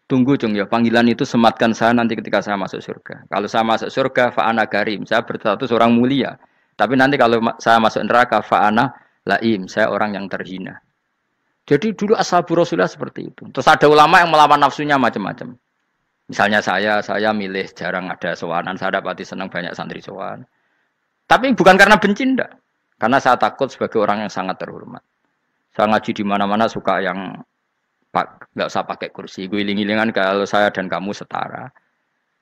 Tunggu cung ya, panggilan itu sematkan saya nanti ketika saya masuk surga. Kalau saya masuk surga fa karim, saya berstatus orang mulia. Tapi nanti kalau saya masuk neraka fa ana laim, saya orang yang terhina. Jadi dulu ashabu rasulillah seperti itu. Terus ada ulama yang melawan nafsunya macam-macam. Misalnya saya, saya milih jarang ada sowanan, saya dapati senang banyak santri sowan. Tapi bukan karena benci ndak. Karena saya takut sebagai orang yang sangat terhormat. Saya ngaji di mana-mana suka yang pak nggak usah pakai kursi. Gue iling-ilingan kalau saya dan kamu setara.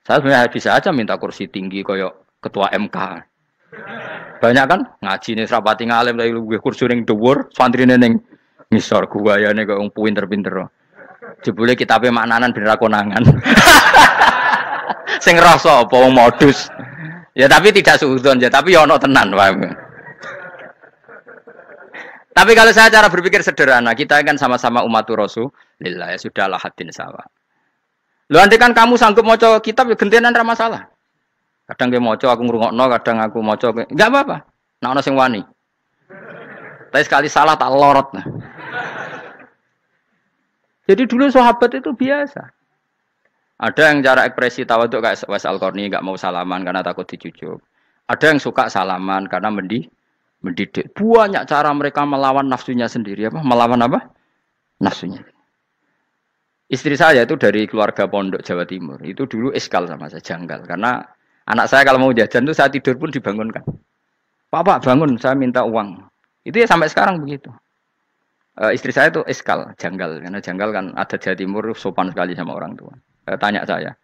Saya sebenarnya bisa aja minta kursi tinggi koyo ketua MK. Banyak kan ngaji nih serapati ngalem dari gue kursi ring dewur, santri neneng misor gua ya nih kau pinter terpinter. Jebule kitabnya maknanan bener nangan. Sing rasa apa modus. Ya tapi tidak suudon ya, tapi yono ya tenan, paham Tapi kalau saya cara berpikir sederhana, kita kan sama-sama umat lila ya sudahlah hadin sawa. Lu nanti kan kamu sanggup mau coba kitab ya ada masalah. Kadang mau moco aku ngurungok no, kadang aku mau coba, enggak apa-apa. Nah ono sing wani. Tapi sekali salah tak lorot. Nah. Jadi dulu sahabat itu biasa. Ada yang cara ekspresi tawa itu kayak Wes Alkorni nggak mau salaman karena takut dicucuk. Ada yang suka salaman karena mendidih, mendidik. Banyak cara mereka melawan nafsunya sendiri apa? Melawan apa? Nafsunya. Istri saya itu dari keluarga pondok Jawa Timur. Itu dulu eskal sama saya janggal karena anak saya kalau mau jajan tuh saya tidur pun dibangunkan. Pak Pak bangun, saya minta uang. Itu ya sampai sekarang begitu. E, istri saya itu eskal, janggal karena janggal kan ada Jawa Timur sopan sekali sama orang tua. Eh, tanya saya.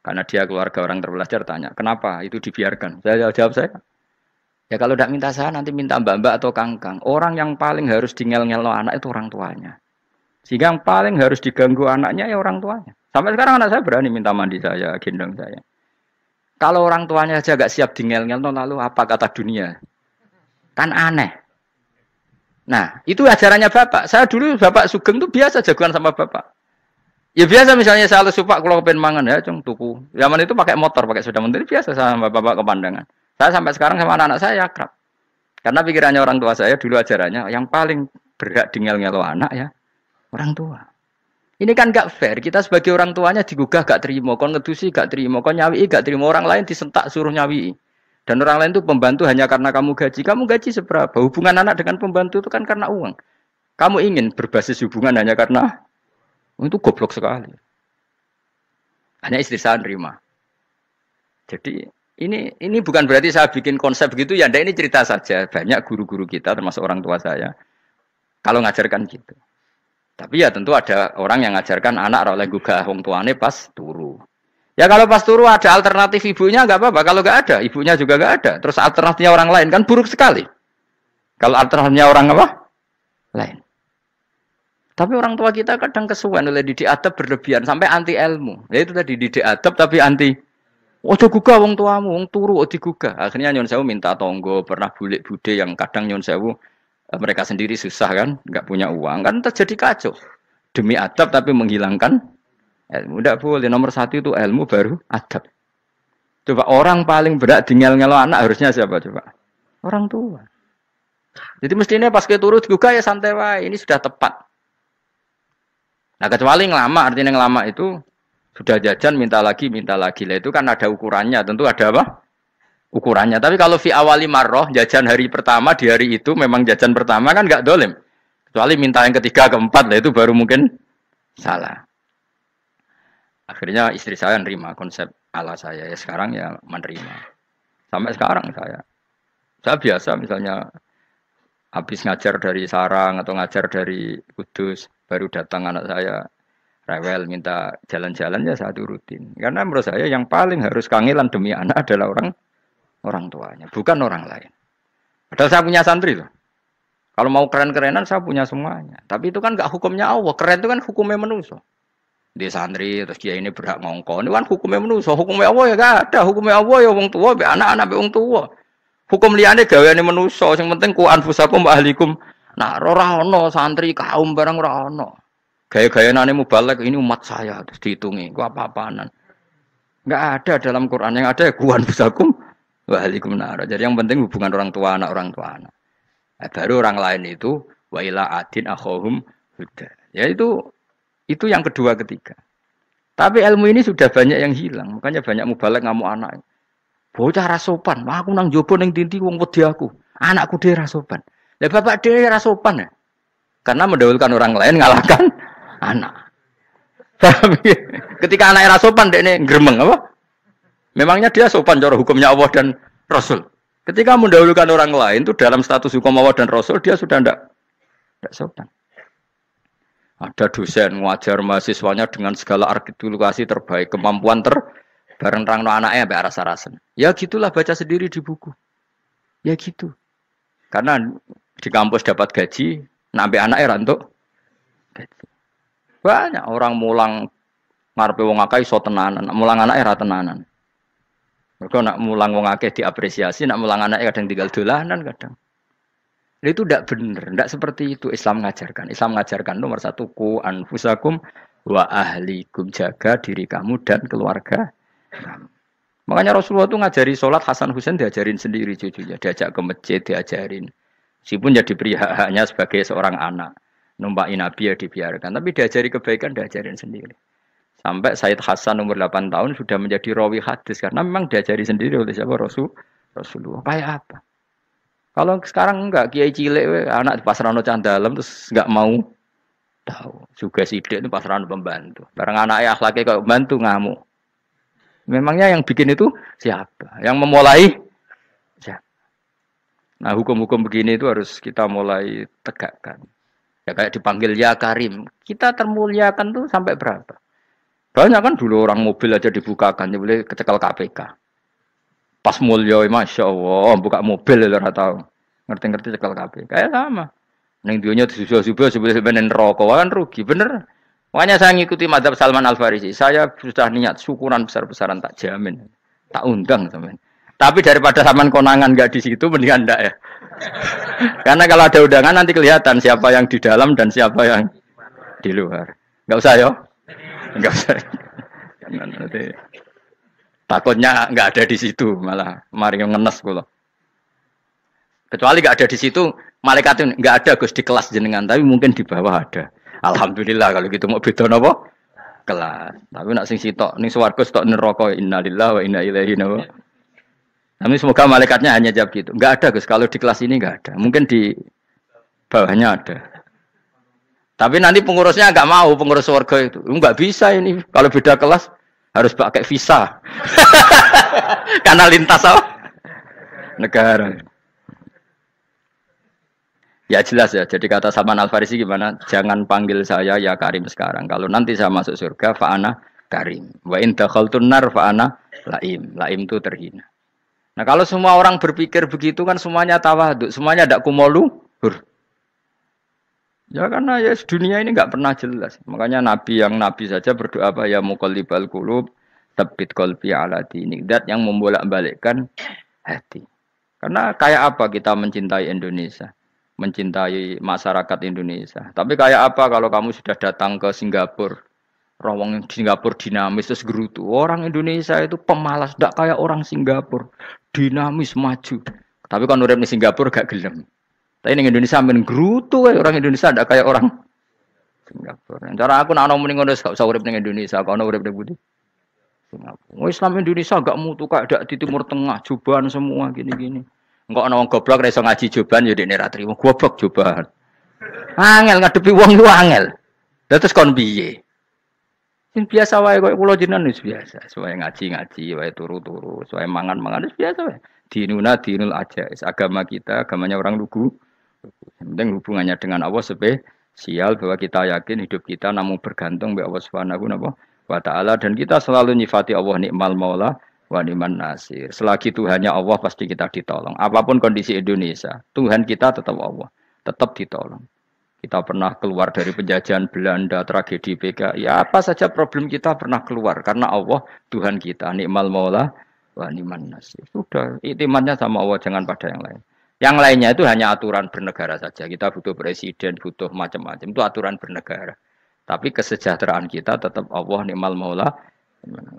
Karena dia keluarga orang terpelajar tanya, kenapa itu dibiarkan? Saya jawab saya, ya kalau tidak minta saya nanti minta mbak-mbak atau kang kang Orang yang paling harus dingel-ngel anak itu orang tuanya. Sehingga yang paling harus diganggu anaknya ya orang tuanya. Sampai sekarang anak saya berani minta mandi saya, gendong saya. Kalau orang tuanya saja gak siap dingel-ngel, lalu apa kata dunia? Kan aneh. Nah, itu ajarannya Bapak. Saya dulu Bapak Sugeng tuh biasa jagoan sama Bapak. Ya biasa misalnya saya lesu pak kalau kepen mangan ya cung tuku. Zaman itu pakai motor, pakai sepeda menteri biasa sama bapak-bapak kepandangan. Saya sampai sekarang sama anak-anak saya ya akrab. Karena pikirannya orang tua saya dulu ajarannya yang paling berat dingel ngelo anak ya orang tua. Ini kan gak fair. Kita sebagai orang tuanya digugah gak terima, kon ngedusi gak terima, kon nyawi gak terima, orang lain disentak suruh nyawi. Dan orang lain itu pembantu hanya karena kamu gaji. Kamu gaji seberapa? Hubungan anak dengan pembantu itu kan karena uang. Kamu ingin berbasis hubungan hanya karena itu goblok sekali. Hanya istri saya nerima. Jadi ini ini bukan berarti saya bikin konsep begitu ya, ini cerita saja. Banyak guru-guru kita termasuk orang tua saya kalau ngajarkan gitu. Tapi ya tentu ada orang yang ngajarkan anak oleh juga orang tuane pas turu. Ya kalau pas turu ada alternatif ibunya nggak apa-apa. Kalau nggak ada, ibunya juga nggak ada. Terus alternatifnya orang lain kan buruk sekali. Kalau alternatifnya orang apa? Lain. Tapi orang tua kita kadang kesuwen oleh didik adab berlebihan sampai anti ilmu. Ya itu tadi didik adab tapi anti Ojo oh, guga wong tuamu, wong turu ojo oh, guga. Akhirnya nyon sewu minta tonggo, pernah bulik bude yang kadang nyon sewu e, mereka sendiri susah kan, nggak punya uang kan terjadi kacau. Demi adab tapi menghilangkan ilmu. Tidak boleh nomor satu itu ilmu baru adab. Coba orang paling berat tinggal ngelo anak harusnya siapa coba? Orang tua. Jadi mestinya pas ke turut juga ya santai wah Ini sudah tepat. Nah kecuali ngelama, artinya ngelama itu sudah jajan minta lagi minta lagi lah itu kan ada ukurannya tentu ada apa ukurannya tapi kalau fi awali marroh jajan hari pertama di hari itu memang jajan pertama kan nggak dolim kecuali minta yang ketiga keempat lah itu baru mungkin salah akhirnya istri saya nerima konsep ala saya ya sekarang ya menerima sampai sekarang saya saya biasa misalnya habis ngajar dari Sarang atau ngajar dari Kudus baru datang anak saya rewel minta jalan-jalan ya satu rutin karena menurut saya yang paling harus kangilan demi anak adalah orang orang tuanya bukan orang lain padahal saya punya santri loh kalau mau keren-kerenan saya punya semuanya tapi itu kan gak hukumnya Allah keren itu kan hukumnya manusia di santri terus dia ini berhak ngongkon itu kan hukumnya manusia hukumnya Allah ya gak ada hukumnya Allah ya wong tua be anak-anak be wong tua Hukum liane gawe ini menuso Yang penting ku anfusakum wa ahlikum. Nah, roro ana santri kaum barang ora ana. gaya mau balik ini umat saya harus dihitungi, Gua apa apaanan Enggak ada dalam Quran yang ada ya ku anfusakum ahlikum nara. Jadi yang penting hubungan orang tua anak orang tua anak. eh, baru orang lain itu wa ila adin akhohum huda. Ya itu itu yang kedua ketiga. Tapi ilmu ini sudah banyak yang hilang, makanya banyak mubalek ngamuk anak. Bocah rasopan wah aku nang jopo neng dinti wong wedi aku. Anakku dia rasopan sopan. bapak dia rasopan ya. Karena mendahulukan orang lain ngalahkan anak. Ya? Ketika anak rasopan sopan ini geremeng apa? Memangnya dia sopan cara hukumnya Allah dan Rasul. Ketika mendahulukan orang lain itu dalam status hukum Allah dan Rasul dia sudah tidak tidak sopan. Ada dosen mengajar mahasiswanya dengan segala artikulasi terbaik, kemampuan ter Bareng terang no anaknya sampai arah sarasen. Ya gitulah baca sendiri di buku. Ya gitu. Karena di kampus dapat gaji, nampi anaknya rantuk. Banyak orang mulang ngarepe wong akeh iso tenanan, mulang anaknya ra tenanan. Mereka nak mulang wong akeh diapresiasi, nak mulang anaknya kadang tinggal dolanan kadang. Dan itu tidak benar, tidak seperti itu Islam mengajarkan. Islam mengajarkan nomor satu ku anfusakum wa ahlikum jaga diri kamu dan keluarga Makanya Rasulullah itu ngajari sholat Hasan Husain diajarin sendiri cucunya, diajak ke masjid diajarin. si pun jadi pria hanya sebagai seorang anak, numpakin Nabi ya dibiarkan, tapi diajari kebaikan diajarin sendiri. Sampai Said Hasan umur 8 tahun sudah menjadi rawi hadis karena memang diajari sendiri oleh siapa Rasul Rasulullah. Kayak apa? Kalau sekarang enggak kiai cilik anak di pasrano dalam terus enggak mau tahu. Juga sidik itu pasaran pembantu. Barang anaknya akhlaknya kok bantu ngamuk. Memangnya yang bikin itu siapa? Yang memulai siapa? Nah hukum-hukum begini itu harus kita mulai tegakkan. Ya kayak dipanggil ya Karim. Kita termuliakan tuh sampai berapa? Banyak kan dulu orang mobil aja dibukakan, ya boleh kecekal KPK. Pas mulia, masya Allah, buka mobil ya tahu. Ngerti-ngerti cekal KPK. Kayak sama. Neng dunia disusul-susul sebenarnya rokok kan rugi bener. Makanya saya ngikuti madhab Salman Al Farisi. Saya sudah niat syukuran besar-besaran tak jamin, tak undang teman. Tapi daripada saman konangan nggak di situ, mendingan ndak ya. Karena kalau ada undangan nanti kelihatan siapa yang di dalam dan siapa yang di luar. Gak usah yo, gak usah. nanti takutnya nggak ada di situ malah mari ngenes kalau kecuali nggak ada di situ malaikat itu nggak ada gus di kelas jenengan tapi mungkin di bawah ada Alhamdulillah kalau gitu mau beda napa? Kelas. Tapi nak sing sitok ning swarga sitok neraka innalillahi wa inna ilaihi napa? Tapi semoga malaikatnya hanya jawab gitu. Enggak ada Gus kalau di kelas ini enggak ada. Mungkin di bawahnya ada. Tapi nanti pengurusnya enggak mau pengurus warga itu. Enggak bisa ini kalau beda kelas harus pakai visa. Karena lintas apa? Negara. Ya jelas ya. Jadi kata Salman Al Farisi gimana? Jangan panggil saya ya Karim sekarang. Kalau nanti saya masuk surga, faana Karim. Wa in nar faana laim. Laim itu terhina. Nah kalau semua orang berpikir begitu kan semuanya tawaduk, semuanya tidak kumolu. Hur. Ya karena ya dunia ini nggak pernah jelas. Makanya nabi yang nabi saja berdoa apa ya mukallibal kulub tabit kalbi ala ini Dat yang membolak-balikkan hati. Karena kayak apa kita mencintai Indonesia? mencintai masyarakat Indonesia. Tapi kayak apa kalau kamu sudah datang ke Singapura? Rawang Singapura dinamis terus gerutu. Orang Indonesia itu pemalas, tidak kayak orang Singapura. Dinamis maju. Tapi kan urip di Singapura gak gelem. Tapi ini Indonesia men gerutu kayak orang Indonesia tidak kayak orang Singapura. Cara aku nak ngomong ngono gak usah urip Indonesia, kau urip udah Budi. Singapura. Islam Indonesia gak mutu kayak di Timur Tengah, cobaan semua gini-gini. Engkau nawang goblok reso ngaji jubahan jadi ya ratri, terima goblok jubahan. Angel ngadepi wong lu angel. Terus kon biye. Ini biasa wae kok kula jinan wis biasa, soalnya ngaji-ngaji, wae turu-turu, soalnya mangan-mangan wis biasa wae. Dinuna dinul aja, agama kita agamanya orang lugu. Penting hubungannya dengan Allah sial bahwa kita yakin hidup kita namun bergantung be Allah Subhanahu wa taala dan kita selalu nyifati Allah nikmal maula waniman nasir. Selagi Tuhannya Allah pasti kita ditolong. Apapun kondisi Indonesia, Tuhan kita tetap Allah, tetap ditolong. Kita pernah keluar dari penjajahan Belanda, tragedi PKI, ya apa saja problem kita pernah keluar karena Allah Tuhan kita, nikmal maula waniman nasir. Sudah, itimannya sama Allah jangan pada yang lain. Yang lainnya itu hanya aturan bernegara saja. Kita butuh presiden, butuh macam-macam. Itu aturan bernegara. Tapi kesejahteraan kita tetap Allah nikmal maula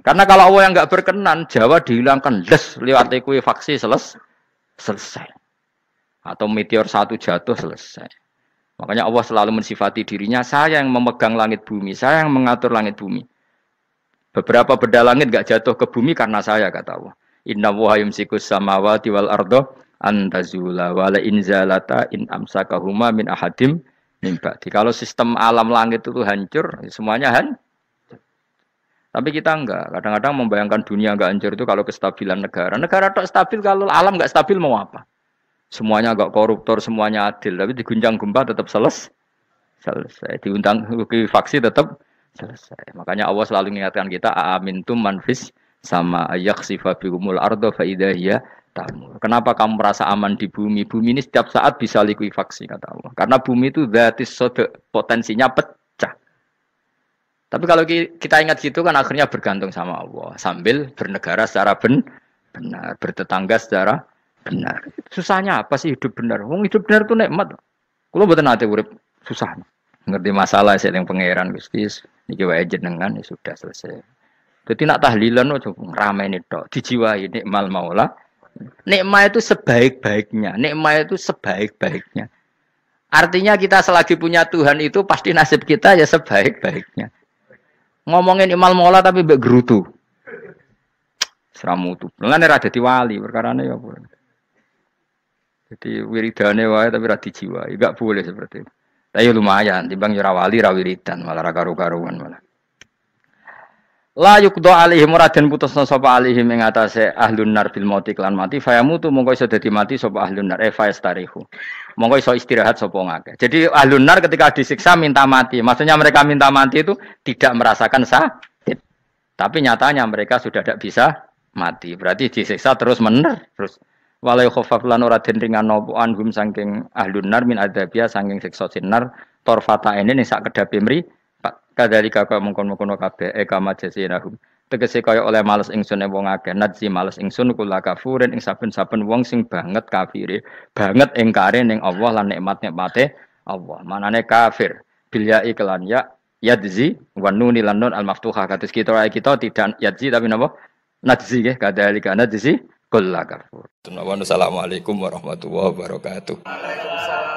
karena kalau Allah yang nggak berkenan, Jawa dihilangkan les lewat kue vaksin ya, seles, selesai. Atau meteor satu jatuh selesai. Makanya Allah selalu mensifati dirinya, saya yang memegang langit bumi, saya yang mengatur langit bumi. Beberapa benda langit nggak jatuh ke bumi karena saya kata Allah. Inna wuha sikus samawati wal ardo antazula wala inzalata in amsakahuma min ahadim mimba. Kalau sistem alam langit itu hancur, semuanya hancur tapi kita enggak. Kadang-kadang membayangkan dunia enggak hancur itu kalau kestabilan negara. Negara tak stabil kalau alam enggak stabil mau apa? Semuanya enggak koruptor, semuanya adil. Tapi diguncang gempa tetap selesai. Selesai. Diundang vaksin tetap selesai. Makanya Allah selalu mengingatkan kita amin tum manfis sama ayak sifabikumul ardo faidahiyah tamu. Kenapa kamu merasa aman di bumi? Bumi ini setiap saat bisa likuifaksi kata Allah. Karena bumi itu datis sode potensinya pecah tapi kalau kita ingat gitu kan akhirnya bergantung sama Allah sambil bernegara secara ben benar, bertetangga secara benar. Susahnya apa sih hidup benar? Wong hidup benar tuh nikmat. Kalau buat nanti urip susah. Ngerti masalah sih yang pangeran Gusti niki wae jenengan ya sudah selesai. Jadi nak tahlilan ojo rame ini tok, dijiwai nikmal maula. Nikmat itu sebaik-baiknya, nikmat itu sebaik-baiknya. Artinya kita selagi punya Tuhan itu pasti nasib kita ya sebaik-baiknya. Ngomongin Imal Mola tapi mbek gerutu. Seramutu. Mulane ra dadi wali perkarane ya pun, Jadi wiridane wae tapi ra jiwa, Enggak boleh seperti itu. Tapi ya lumayan, timbang yo ya wali ra wiridan malah ra karu-karuan malah. La yukdo alihi muradin den putusna sopa alihi mengatasi atase ahlun nar bil mati klan mati mutu mongko iso dadi mati sopa ahlun nar Eh, e fayastarihu. Monggo iso istirahat sapa ngake. Jadi alunar ketika disiksa minta mati. Maksudnya mereka minta mati itu tidak merasakan sakit. Tapi nyatanya mereka sudah tidak bisa mati. Berarti disiksa terus mener terus walau khofaf lan ora den ringan nopo anhum saking ahlun min adzabia saking siksa sinar torfata ini nih sak kedhape mri kadzalika ka mungkon-mungkon kabeh e kama jazirahum tegese kaya oleh males ingsun wong akeh nadzi males ingsun kula kafurin ing saben-saben wong sing banget kafire banget ingkare ning Allah lan nikmat-nikmate Allah manane kafir bilyai iklan ya yadzi wa nuni lan nun al maftuha kados kita kita tidak yadzi tapi napa nadzi nggih kadhalika nadzi kula kafur. Assalamualaikum warahmatullahi wabarakatuh. Waalaikumsalam.